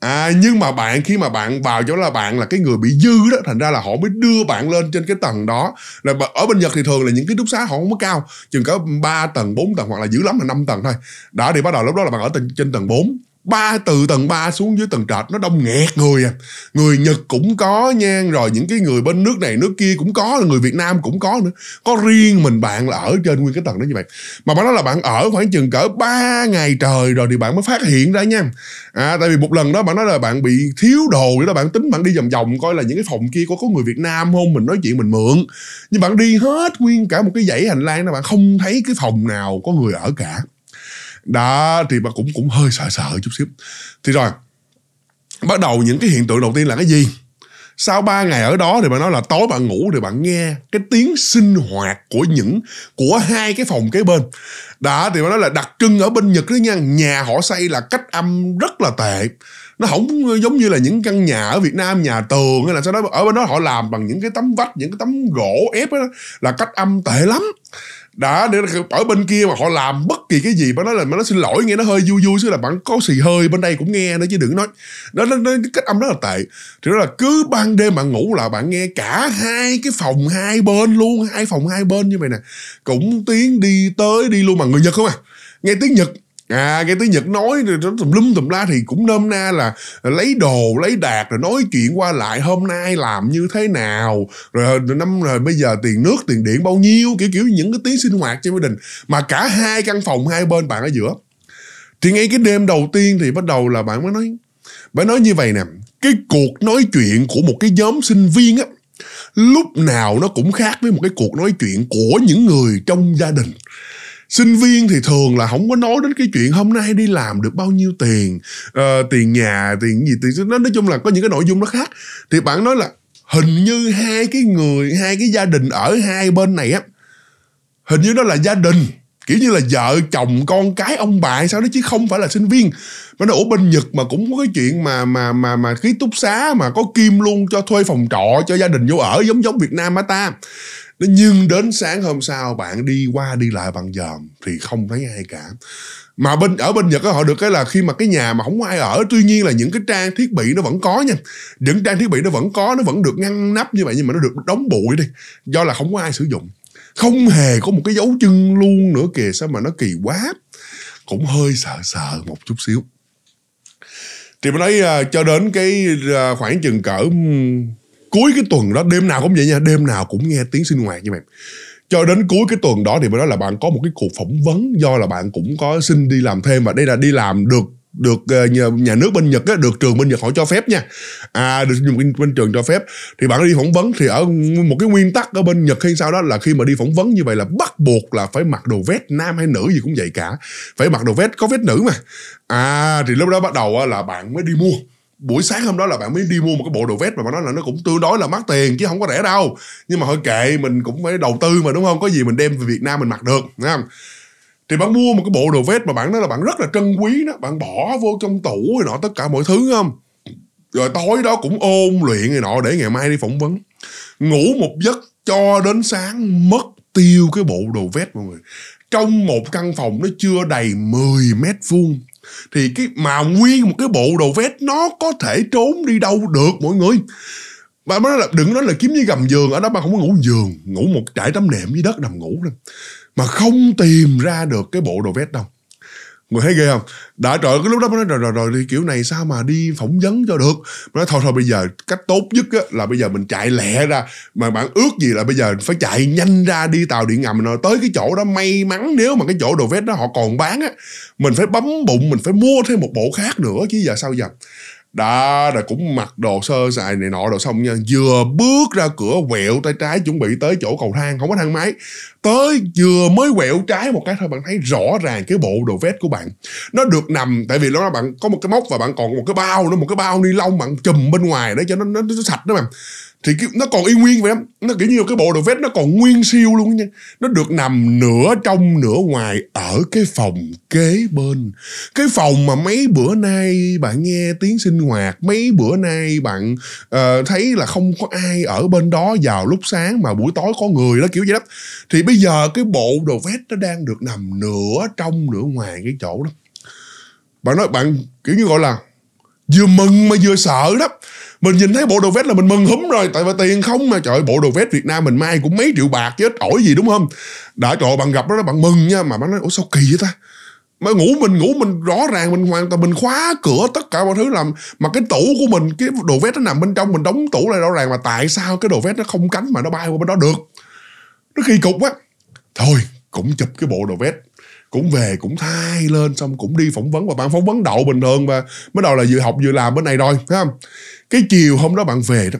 à nhưng mà bạn khi mà bạn vào chỗ là bạn là cái người bị dư đó thành ra là họ mới đưa bạn lên trên cái tầng đó là ở bên nhật thì thường là những cái túc xá họ không có cao chừng có 3 tầng 4 tầng hoặc là dữ lắm là 5 tầng thôi đó thì bắt đầu lúc đó là bạn ở trên tầng 4 ba từ tầng 3 xuống dưới tầng trệt nó đông nghẹt người à người nhật cũng có nha rồi những cái người bên nước này nước kia cũng có người việt nam cũng có nữa có riêng mình bạn là ở trên nguyên cái tầng đó như vậy mà bạn nói là bạn ở khoảng chừng cỡ 3 ngày trời rồi thì bạn mới phát hiện ra nha à, tại vì một lần đó bạn nói là bạn bị thiếu đồ để đó bạn tính bạn đi vòng vòng coi là những cái phòng kia có có người việt nam không mình nói chuyện mình mượn nhưng bạn đi hết nguyên cả một cái dãy hành lang đó bạn không thấy cái phòng nào có người ở cả đó thì bà cũng cũng hơi sợ sợ chút xíu thì rồi bắt đầu những cái hiện tượng đầu tiên là cái gì sau 3 ngày ở đó thì bà nói là tối bạn ngủ thì bạn nghe cái tiếng sinh hoạt của những của hai cái phòng kế bên đã thì bà nói là đặc trưng ở bên nhật đó nha nhà họ xây là cách âm rất là tệ nó không giống như là những căn nhà ở Việt Nam nhà tường hay là sao đó ở bên đó họ làm bằng những cái tấm vách những cái tấm gỗ ép đó, là cách âm tệ lắm đã để ở bên kia mà họ làm bất kỳ cái gì mà nói là mà nó xin lỗi nghe nó hơi vui vui chứ là bạn có xì hơi bên đây cũng nghe nữa chứ đừng nói nó nó, nó cách âm rất là tệ thì đó là cứ ban đêm bạn ngủ là bạn nghe cả hai cái phòng hai bên luôn hai phòng hai bên như vậy nè cũng tiếng đi tới đi luôn mà người nhật không à nghe tiếng nhật à cái tiếng nhật nói rồi tùm lum tùm la thì cũng nôm na là lấy đồ lấy đạt rồi nói chuyện qua lại hôm nay làm như thế nào ờ, rồi năm rồi bây giờ tiền nước tiền điện bao nhiêu kiểu kiểu những cái tiếng sinh hoạt trong gia đình mà cả hai căn phòng hai bên bạn ở giữa thì ngay cái đêm đầu tiên thì bắt đầu là bạn mới nói bạn nói như vậy nè cái cuộc nói chuyện của một cái nhóm sinh viên á lúc nào nó cũng khác với một cái cuộc nói chuyện của những người trong gia đình sinh viên thì thường là không có nói đến cái chuyện hôm nay đi làm được bao nhiêu tiền uh, tiền nhà tiền gì tiền nó nói chung là có những cái nội dung nó khác thì bạn nói là hình như hai cái người hai cái gia đình ở hai bên này á hình như đó là gia đình kiểu như là vợ chồng con cái ông bà hay sao đó chứ không phải là sinh viên mà nó ở bên nhật mà cũng có cái chuyện mà mà mà mà ký túc xá mà có kim luôn cho thuê phòng trọ cho gia đình vô ở giống giống việt nam á ta nhưng đến sáng hôm sau bạn đi qua đi lại bằng dòm thì không thấy ai cả mà bên ở bên nhật họ được cái là khi mà cái nhà mà không có ai ở tuy nhiên là những cái trang thiết bị nó vẫn có nha những trang thiết bị nó vẫn có nó vẫn được ngăn nắp như vậy nhưng mà nó được đóng bụi đi do là không có ai sử dụng không hề có một cái dấu chân luôn nữa kìa sao mà nó kỳ quá cũng hơi sợ sợ một chút xíu thì mình nói uh, cho đến cái uh, khoảng chừng cỡ cuối cái tuần đó đêm nào cũng vậy nha đêm nào cũng nghe tiếng sinh hoạt như vậy cho đến cuối cái tuần đó thì bữa đó là bạn có một cái cuộc phỏng vấn do là bạn cũng có xin đi làm thêm và đây là đi làm được được ờ, nhà, nhà nước bên Nhật á, được trường bên Nhật họ cho phép nha à được bên, bên trường cho phép thì bạn đi phỏng vấn thì ở một cái nguyên tắc ở bên Nhật hay sao đó là khi mà đi phỏng vấn như vậy là bắt buộc là phải mặc đồ vest nam hay nữ gì cũng vậy cả phải mặc đồ vest có vest nữ mà à thì lúc đó bắt đầu là bạn mới đi mua buổi sáng hôm đó là bạn mới đi mua một cái bộ đồ vest mà bạn nói là nó cũng tương đối là mắc tiền chứ không có rẻ đâu nhưng mà thôi kệ mình cũng phải đầu tư mà đúng không có gì mình đem về Việt Nam mình mặc được đúng thì bạn mua một cái bộ đồ vest mà bạn nói là bạn rất là trân quý đó bạn bỏ vô trong tủ rồi nọ tất cả mọi thứ không rồi tối đó cũng ôn luyện rồi nọ để ngày mai đi phỏng vấn ngủ một giấc cho đến sáng mất tiêu cái bộ đồ vest mọi người trong một căn phòng nó chưa đầy 10 mét vuông thì cái mà nguyên một cái bộ đồ vest nó có thể trốn đi đâu được mọi người bà mới nói là đừng nói là kiếm như gầm giường ở đó bà không có ngủ giường ngủ một trải tấm nệm với đất nằm ngủ đâu mà không tìm ra được cái bộ đồ vest đâu người thấy ghê không đã trời cái lúc đó mới nói rồi rồi rồi đi kiểu này sao mà đi phỏng vấn cho được nói thôi thôi bây giờ cách tốt nhất á, là bây giờ mình chạy lẹ ra mà bạn ước gì là bây giờ phải chạy nhanh ra đi tàu điện ngầm rồi tới cái chỗ đó may mắn nếu mà cái chỗ đồ vest đó họ còn bán á mình phải bấm bụng mình phải mua thêm một bộ khác nữa chứ giờ sao giờ đã rồi cũng mặc đồ sơ xài này nọ đồ xong nha vừa bước ra cửa quẹo tay trái chuẩn bị tới chỗ cầu thang không có thang máy tới vừa mới quẹo trái một cái thôi bạn thấy rõ ràng cái bộ đồ vest của bạn nó được nằm tại vì nó bạn có một cái móc và bạn còn một cái bao nó một cái bao ni lông bạn chùm bên ngoài để cho nó nó, nó sạch đó mà thì nó còn y nguyên vậy lắm nó kiểu như cái bộ đồ vest nó còn nguyên siêu luôn nha nó được nằm nửa trong nửa ngoài ở cái phòng kế bên cái phòng mà mấy bữa nay bạn nghe tiếng sinh hoạt mấy bữa nay bạn uh, thấy là không có ai ở bên đó vào lúc sáng mà buổi tối có người đó kiểu vậy đó thì bây giờ cái bộ đồ vest nó đang được nằm nửa trong nửa ngoài cái chỗ đó bạn nói bạn kiểu như gọi là vừa mừng mà vừa sợ đó mình nhìn thấy bộ đồ vest là mình mừng húm rồi tại vì tiền không mà trời bộ đồ vest việt nam mình may cũng mấy triệu bạc chứ ổi gì đúng không đã trời bạn gặp đó là bạn mừng nha mà bạn nói ủa sao kỳ vậy ta mà ngủ mình ngủ mình rõ ràng mình hoàn toàn mình khóa cửa tất cả mọi thứ làm mà cái tủ của mình cái đồ vest nó nằm bên trong mình đóng tủ lại rõ ràng mà tại sao cái đồ vest nó không cánh mà nó bay qua bên đó được nó kỳ cục quá thôi cũng chụp cái bộ đồ vest cũng về cũng thay lên xong cũng đi phỏng vấn và bạn phỏng vấn đậu bình thường và mới đầu là vừa học vừa làm bên này thôi phải không cái chiều hôm đó bạn về đó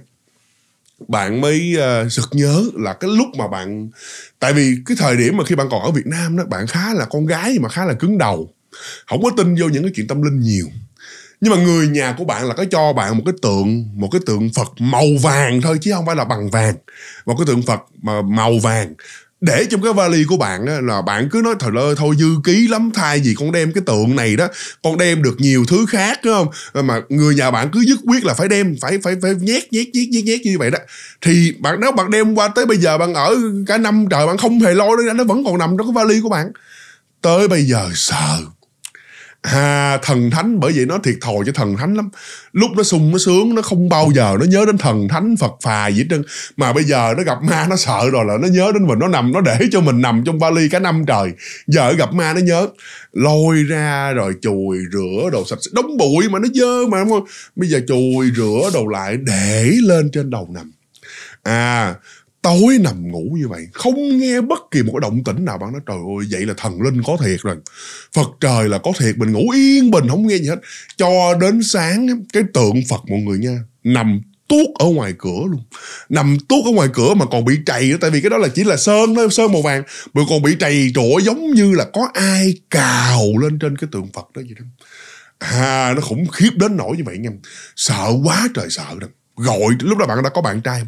bạn mới uh, sực nhớ là cái lúc mà bạn tại vì cái thời điểm mà khi bạn còn ở Việt Nam đó bạn khá là con gái mà khá là cứng đầu không có tin vô những cái chuyện tâm linh nhiều nhưng mà người nhà của bạn là có cho bạn một cái tượng một cái tượng phật màu vàng thôi chứ không phải là bằng vàng một cái tượng phật mà màu vàng để trong cái vali của bạn á, là bạn cứ nói thời ơi thôi dư ký lắm thay gì con đem cái tượng này đó con đem được nhiều thứ khác đúng không mà người nhà bạn cứ dứt quyết là phải đem phải phải phải nhét nhét nhét nhét nhét như vậy đó thì bạn nếu bạn đem qua tới bây giờ bạn ở cả năm trời bạn không hề lo nó nó vẫn còn nằm trong cái vali của bạn tới bây giờ sợ ha thần thánh bởi vậy nó thiệt thòi cho thần thánh lắm lúc nó sung nó sướng nó không bao giờ nó nhớ đến thần thánh phật phà gì hết trơn mà bây giờ nó gặp ma nó sợ rồi là nó nhớ đến mình nó nằm nó để cho mình nằm trong vali cả năm trời giờ gặp ma nó nhớ lôi ra rồi chùi rửa đồ sạch đống bụi mà nó dơ mà đúng không bây giờ chùi rửa đồ lại để lên trên đầu nằm à tối nằm ngủ như vậy không nghe bất kỳ một cái động tĩnh nào bạn nói trời ơi vậy là thần linh có thiệt rồi phật trời là có thiệt mình ngủ yên bình không nghe gì hết cho đến sáng cái tượng phật mọi người nha nằm tuốt ở ngoài cửa luôn nằm tuốt ở ngoài cửa mà còn bị trầy nữa tại vì cái đó là chỉ là sơn thôi sơn màu vàng mà còn bị trầy trụa giống như là có ai cào lên trên cái tượng phật đó vậy đó à nó khủng khiếp đến nỗi như vậy nha sợ quá trời sợ rồi gọi lúc đó bạn đã có bạn trai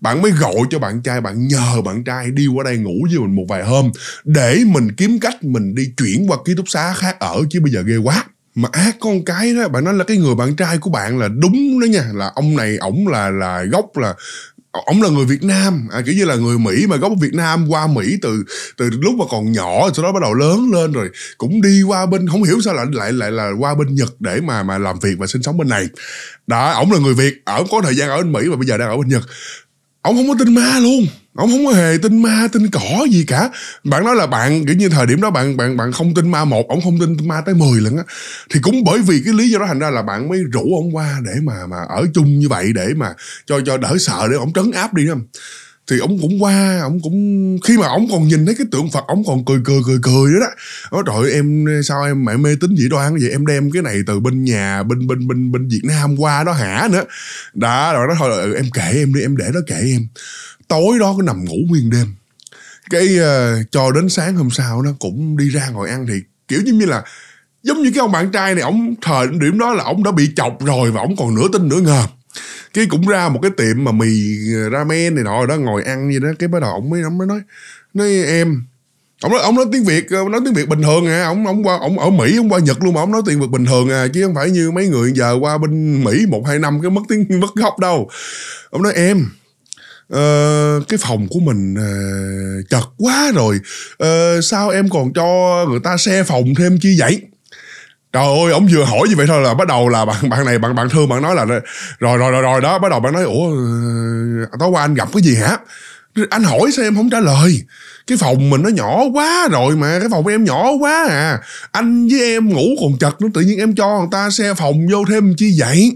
bạn mới gọi cho bạn trai bạn nhờ bạn trai đi qua đây ngủ với mình một vài hôm để mình kiếm cách mình đi chuyển qua ký túc xá khác ở chứ bây giờ ghê quá mà ác con cái đó bạn nói là cái người bạn trai của bạn là đúng đó nha là ông này ổng là là gốc là ổng là người Việt Nam à, kiểu như là người Mỹ mà gốc Việt Nam qua Mỹ từ từ lúc mà còn nhỏ sau đó bắt đầu lớn lên rồi cũng đi qua bên không hiểu sao lại lại lại là qua bên Nhật để mà mà làm việc và sinh sống bên này đó ổng là người Việt ổng có thời gian ở bên Mỹ và bây giờ đang ở bên Nhật ông không có tin ma luôn ông không có hề tin ma tin cỏ gì cả bạn nói là bạn kiểu như thời điểm đó bạn bạn bạn không tin ma một ông không tin ma tới 10 lần á thì cũng bởi vì cái lý do đó thành ra là bạn mới rủ ông qua để mà mà ở chung như vậy để mà cho cho đỡ sợ để ông trấn áp đi không thì ông cũng qua ông cũng khi mà ông còn nhìn thấy cái tượng phật ông còn cười cười cười cười nữa đó nói trời ơi, em sao em mẹ mê tín dị đoan vậy em đem cái này từ bên nhà bên bên bên bên việt nam qua đó hả nữa đã rồi đó thôi là, em kể em đi em để nó kể em tối đó cứ nằm ngủ nguyên đêm cái uh, cho đến sáng hôm sau nó cũng đi ra ngồi ăn thì kiểu như là giống như cái ông bạn trai này ông thời điểm đó là ông đã bị chọc rồi và ông còn nửa tin nửa ngờ cái cũng ra một cái tiệm mà mì ờ, ramen này nọ rồi đó ngồi ăn gì đó cái bắt đầu ổng mới ổng mới nói nói em ông nói ông nói tiếng việt ờ, nói tiếng việt bình thường à ông ông qua ông ở mỹ ông qua nhật luôn mà ông nói tiếng việt bình thường à chứ không phải như mấy người giờ qua bên mỹ một hai năm cái mất tiếng mất gốc đâu ông nói em Uh, cái phòng của mình uh, chật quá rồi uh, sao em còn cho người ta xe phòng thêm chi vậy trời ơi ông vừa hỏi như vậy thôi là bắt đầu là bạn bạn này bạn bạn thương bạn nói là rồi rồi rồi rồi đó bắt đầu bạn nói ủa ờ, tối qua anh gặp cái gì hả anh hỏi sao em không trả lời cái phòng mình nó nhỏ quá rồi mà cái phòng em nhỏ quá à anh với em ngủ còn chật nó tự nhiên em cho người ta xe phòng vô thêm chi vậy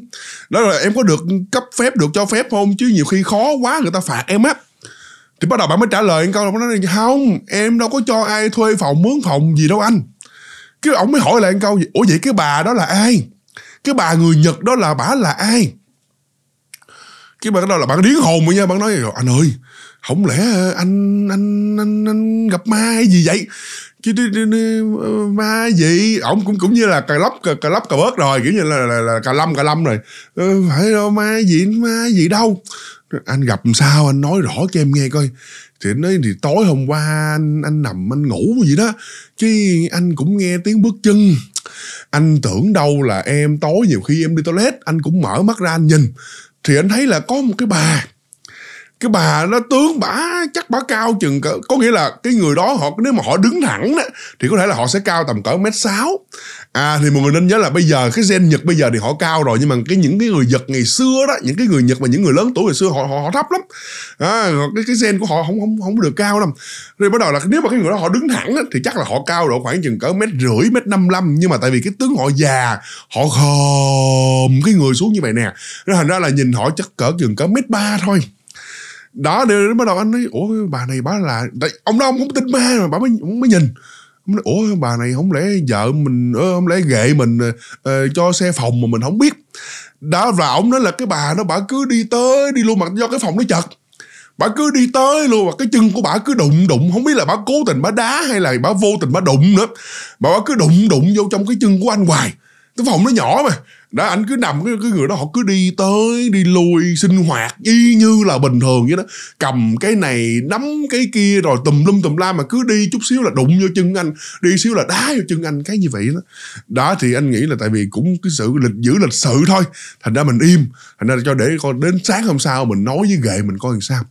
đó là em có được cấp phép được cho phép không chứ nhiều khi khó quá người ta phạt em á thì bắt đầu bạn mới trả lời câu là nói không em đâu có cho ai thuê phòng mướn phòng gì đâu anh cái ông mới hỏi lại một câu ủa vậy cái bà đó là ai cái bà người nhật đó là bà là ai cái bà đó là bạn điếng hồn rồi nha bạn nói anh ơi không lẽ anh anh anh, anh gặp ma hay gì vậy chứ ờ, ma gì ổng cũng cũng như là cà lóc cà, cà lóc cà bớt rồi kiểu như là, là, là cà lâm cà lâm rồi ừ, phải đâu ma gì ma gì đâu anh gặp sao anh nói rõ cho em nghe coi thì anh nói thì tối hôm qua anh, anh nằm anh ngủ gì đó chứ anh cũng nghe tiếng bước chân anh tưởng đâu là em tối nhiều khi em đi toilet anh cũng mở mắt ra anh nhìn thì anh thấy là có một cái bà cái bà nó tướng bả chắc bả cao chừng cỡ có nghĩa là cái người đó họ nếu mà họ đứng thẳng đó, thì có thể là họ sẽ cao tầm cỡ mét sáu à thì mọi người nên nhớ là bây giờ cái gen nhật bây giờ thì họ cao rồi nhưng mà cái những cái người nhật ngày xưa đó những cái người nhật mà những người lớn tuổi ngày xưa họ họ, họ thấp lắm à, cái cái gen của họ không không không được cao lắm rồi bắt đầu là nếu mà cái người đó họ đứng thẳng đó, thì chắc là họ cao độ khoảng chừng cỡ mét rưỡi mét năm lăm nhưng mà tại vì cái tướng họ già họ khòm cái người xuống như vậy nè nên thành ra là nhìn họ chắc cỡ chừng cỡ mét ba thôi đó để bắt đầu anh ấy, ủa bà này bà là ông đó ông không tin ma mà bà mới, mới nhìn nói, ủa bà này không lẽ vợ mình không ờ, lẽ ghệ mình uh, cho xe phòng mà mình không biết đó và ổng nói là cái bà nó bà cứ đi tới đi luôn mà do cái phòng nó chật bà cứ đi tới luôn mà cái chân của bà cứ đụng đụng không biết là bà cố tình bà đá hay là bà vô tình bà đụng nữa bà, bà cứ đụng đụng vô trong cái chân của anh hoài cái phòng nó nhỏ mà đó anh cứ nằm cái, cái người đó họ cứ đi tới đi lui sinh hoạt y như là bình thường vậy đó cầm cái này nắm cái kia rồi tùm lum tùm la mà cứ đi chút xíu là đụng vô chân anh đi xíu là đá vô chân anh cái như vậy đó đó thì anh nghĩ là tại vì cũng cái sự lịch giữ lịch sự thôi thành ra mình im thành ra cho để con đến sáng hôm sau mình nói với ghệ mình coi làm sao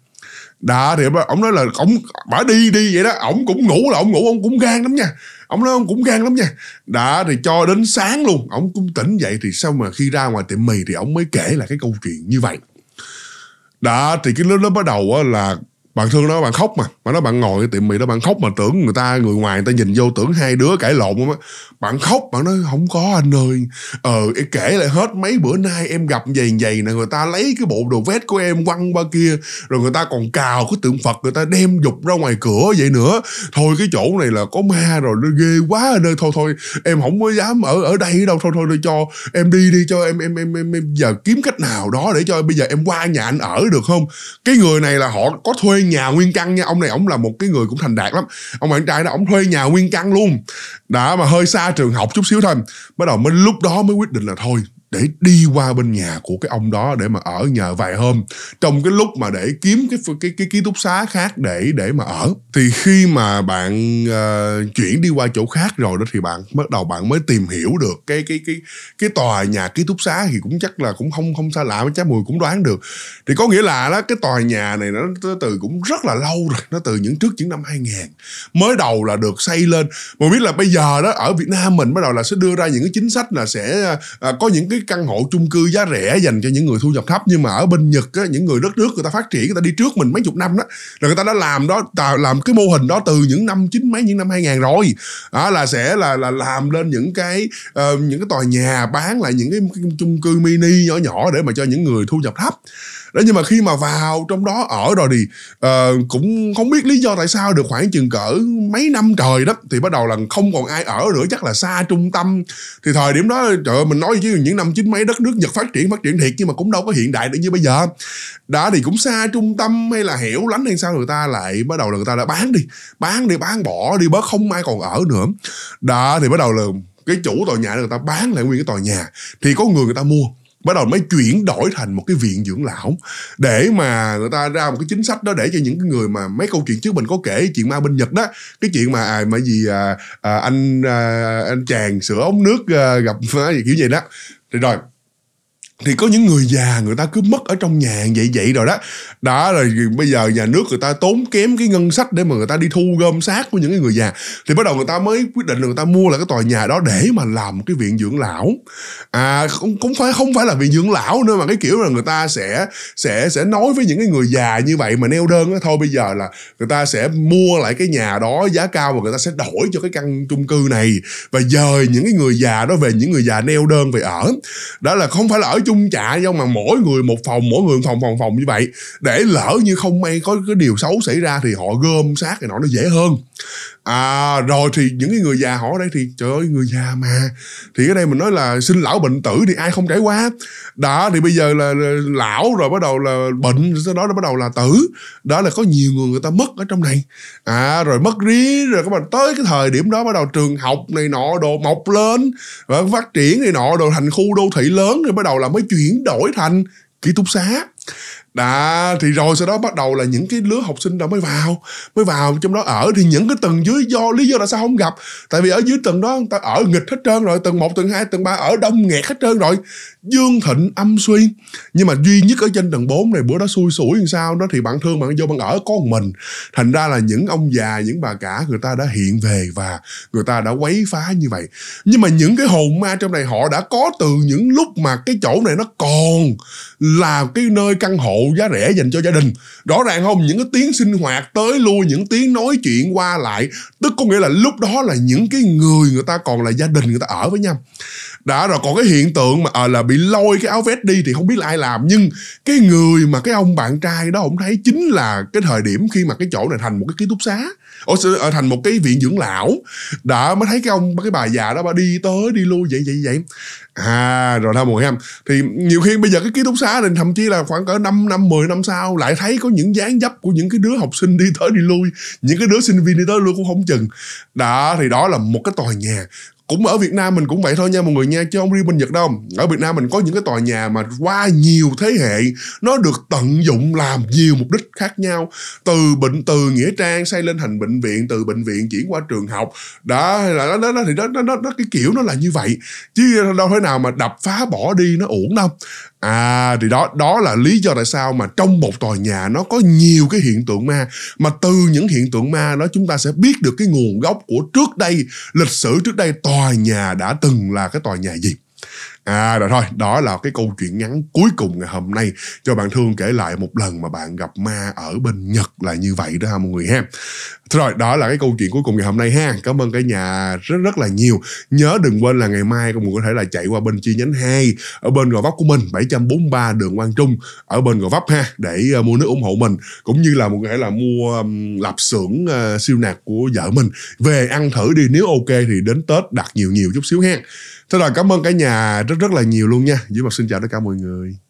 đó thì ông nói là ổng bả đi đi vậy đó ổng cũng ngủ là ổng ngủ ổng cũng gan lắm nha ông nói ông cũng gan lắm nha đã thì cho đến sáng luôn ông cũng tỉnh dậy thì sao mà khi ra ngoài tiệm mì thì ông mới kể là cái câu chuyện như vậy đã thì cái lớp đó bắt đầu là bạn thương nó bạn khóc mà mà nó bạn ngồi tiệm mì đó bạn khóc mà tưởng người ta người ngoài người ta nhìn vô tưởng hai đứa cãi lộn á bạn khóc bạn nói không có anh ơi ờ kể lại hết mấy bữa nay em gặp giày giày nè người ta lấy cái bộ đồ vest của em quăng qua kia rồi người ta còn cào cái tượng phật người ta đem dục ra ngoài cửa vậy nữa thôi cái chỗ này là có ma rồi nó ghê quá nơi thôi thôi em không có dám ở ở đây đâu thôi thôi cho em đi đi cho em em em em, em giờ kiếm cách nào đó để cho bây giờ em qua nhà anh ở được không cái người này là họ có thuê nhà nguyên căn nha ông này ông là một cái người cũng thành đạt lắm ông bạn trai đó ông thuê nhà nguyên căn luôn đã mà hơi xa trường học chút xíu thôi bắt đầu mới lúc đó mới quyết định là thôi để đi qua bên nhà của cái ông đó để mà ở nhờ vài hôm trong cái lúc mà để kiếm cái cái cái ký túc xá khác để để mà ở thì khi mà bạn uh, chuyển đi qua chỗ khác rồi đó thì bạn bắt đầu bạn mới tìm hiểu được cái cái cái cái tòa nhà ký túc xá thì cũng chắc là cũng không không xa lạ với trái mùi cũng đoán được thì có nghĩa là đó cái tòa nhà này nó, nó từ cũng rất là lâu rồi nó từ những trước những năm 2000 mới đầu là được xây lên mà biết là bây giờ đó ở Việt Nam mình bắt đầu là sẽ đưa ra những cái chính sách là sẽ uh, có những cái cái căn hộ chung cư giá rẻ dành cho những người thu nhập thấp nhưng mà ở bên Nhật á, những người đất nước người ta phát triển người ta đi trước mình mấy chục năm đó rồi người ta đã làm đó ta làm cái mô hình đó từ những năm chín mấy những năm 2000 rồi đó là sẽ là là làm lên những cái uh, những cái tòa nhà bán lại những cái chung cư mini nhỏ nhỏ để mà cho những người thu nhập thấp đó nhưng mà khi mà vào trong đó ở rồi thì uh, cũng không biết lý do tại sao được khoảng chừng cỡ mấy năm trời đó thì bắt đầu là không còn ai ở nữa chắc là xa trung tâm thì thời điểm đó trời ơi, mình nói chứ những năm chín mấy đất nước nhật phát triển phát triển thiệt nhưng mà cũng đâu có hiện đại được như bây giờ đó thì cũng xa trung tâm hay là hẻo lánh hay sao người ta lại bắt đầu là người ta đã bán đi bán đi bán bỏ đi bớt không ai còn ở nữa đó thì bắt đầu là cái chủ tòa nhà người ta bán lại nguyên cái tòa nhà thì có người người ta mua bắt đầu mới chuyển đổi thành một cái viện dưỡng lão để mà người ta ra một cái chính sách đó để cho những cái người mà mấy câu chuyện trước mình có kể chuyện ma bên nhật đó cái chuyện mà à, mà gì à, à, anh à, anh chàng sửa ống nước à, gặp à, gì kiểu vậy đó thì rồi thì có những người già người ta cứ mất ở trong nhà vậy vậy rồi đó đó rồi bây giờ nhà nước người ta tốn kém cái ngân sách để mà người ta đi thu gom xác của những người già thì bắt đầu người ta mới quyết định là người ta mua lại cái tòa nhà đó để mà làm cái viện dưỡng lão à cũng cũng phải không phải là viện dưỡng lão nữa mà cái kiểu là người ta sẽ sẽ sẽ nói với những cái người già như vậy mà neo đơn đó, thôi bây giờ là người ta sẽ mua lại cái nhà đó giá cao và người ta sẽ đổi cho cái căn chung cư này và dời những cái người già đó về những người già neo đơn về ở đó là không phải là ở chung chạ nhau mà mỗi người một phòng mỗi người một phòng phòng phòng như vậy để lỡ như không may có cái điều xấu xảy ra thì họ gom xác thì nọ nó dễ hơn à, rồi thì những cái người già họ ở đây thì trời ơi người già mà thì ở đây mình nói là sinh lão bệnh tử thì ai không trải qua đó thì bây giờ là lão rồi bắt đầu là bệnh sau đó nó bắt đầu là tử đó là có nhiều người người ta mất ở trong này à rồi mất rí rồi các bạn tới cái thời điểm đó bắt đầu trường học này nọ đồ mọc lên và phát triển này nọ đồ thành khu đô thị lớn thì bắt đầu là mới chuyển đổi thành ký túc xá đã thì rồi sau đó bắt đầu là những cái lứa học sinh đã mới vào mới vào trong đó ở thì những cái tầng dưới do lý do là sao không gặp tại vì ở dưới tầng đó người ta ở nghịch hết trơn rồi tầng 1, tầng 2, tầng 3 ở đông nghẹt hết trơn rồi dương thịnh âm suy nhưng mà duy nhất ở trên tầng 4 này bữa đó xui xủi làm sao đó thì bạn thương bạn vô bạn ở có một mình thành ra là những ông già những bà cả người ta đã hiện về và người ta đã quấy phá như vậy nhưng mà những cái hồn ma trong này họ đã có từ những lúc mà cái chỗ này nó còn là cái nơi căn hộ giá rẻ dành cho gia đình rõ ràng không những cái tiếng sinh hoạt tới lui những tiếng nói chuyện qua lại tức có nghĩa là lúc đó là những cái người người ta còn là gia đình người ta ở với nhau đó rồi còn cái hiện tượng mà à, là bị lôi cái áo vest đi thì không biết là ai làm nhưng cái người mà cái ông bạn trai đó ông thấy chính là cái thời điểm khi mà cái chỗ này thành một cái ký túc xá ở ờ, thành một cái viện dưỡng lão đã mới thấy cái ông cái bà già đó bà đi tới đi lui vậy vậy vậy à rồi thôi mọi em thì nhiều khi bây giờ cái ký túc xá này thậm chí là khoảng cỡ 5 năm 10 năm sau lại thấy có những dáng dấp của những cái đứa học sinh đi tới đi lui những cái đứa sinh viên đi tới lui cũng không chừng đó thì đó là một cái tòa nhà cũng ở Việt Nam mình cũng vậy thôi nha mọi người nha chứ không riêng bên Nhật đâu ở Việt Nam mình có những cái tòa nhà mà qua nhiều thế hệ nó được tận dụng làm nhiều mục đích khác nhau từ bệnh từ nghĩa trang xây lên thành bệnh viện từ bệnh viện chuyển qua trường học đó hay là đó, đó thì đó, đó, đó, đó cái kiểu nó là như vậy chứ đâu thế nào mà đập phá bỏ đi nó uổng đâu à thì đó đó là lý do tại sao mà trong một tòa nhà nó có nhiều cái hiện tượng ma mà từ những hiện tượng ma đó chúng ta sẽ biết được cái nguồn gốc của trước đây lịch sử trước đây tòa nhà đã từng là cái tòa nhà gì À rồi thôi, đó là cái câu chuyện ngắn cuối cùng ngày hôm nay cho bạn Thương kể lại một lần mà bạn gặp ma ở bên Nhật là như vậy đó ha mọi người ha. Thế rồi, đó là cái câu chuyện cuối cùng ngày hôm nay ha. Cảm ơn cả nhà rất rất là nhiều. Nhớ đừng quên là ngày mai các bạn có thể là chạy qua bên chi nhánh 2 ở bên Gò Vấp của mình 743 đường Quang Trung ở bên Gò Vấp ha để ờ, mua nước ủng hộ mình cũng như là một thể là mua um, lạp xưởng uh, siêu nạc của vợ mình về ăn thử đi nếu ok thì đến Tết đặt nhiều nhiều chút xíu ha. Thế rồi cảm ơn cả nhà rất rất là nhiều luôn nha. dưới Mặt xin chào tất cả mọi người.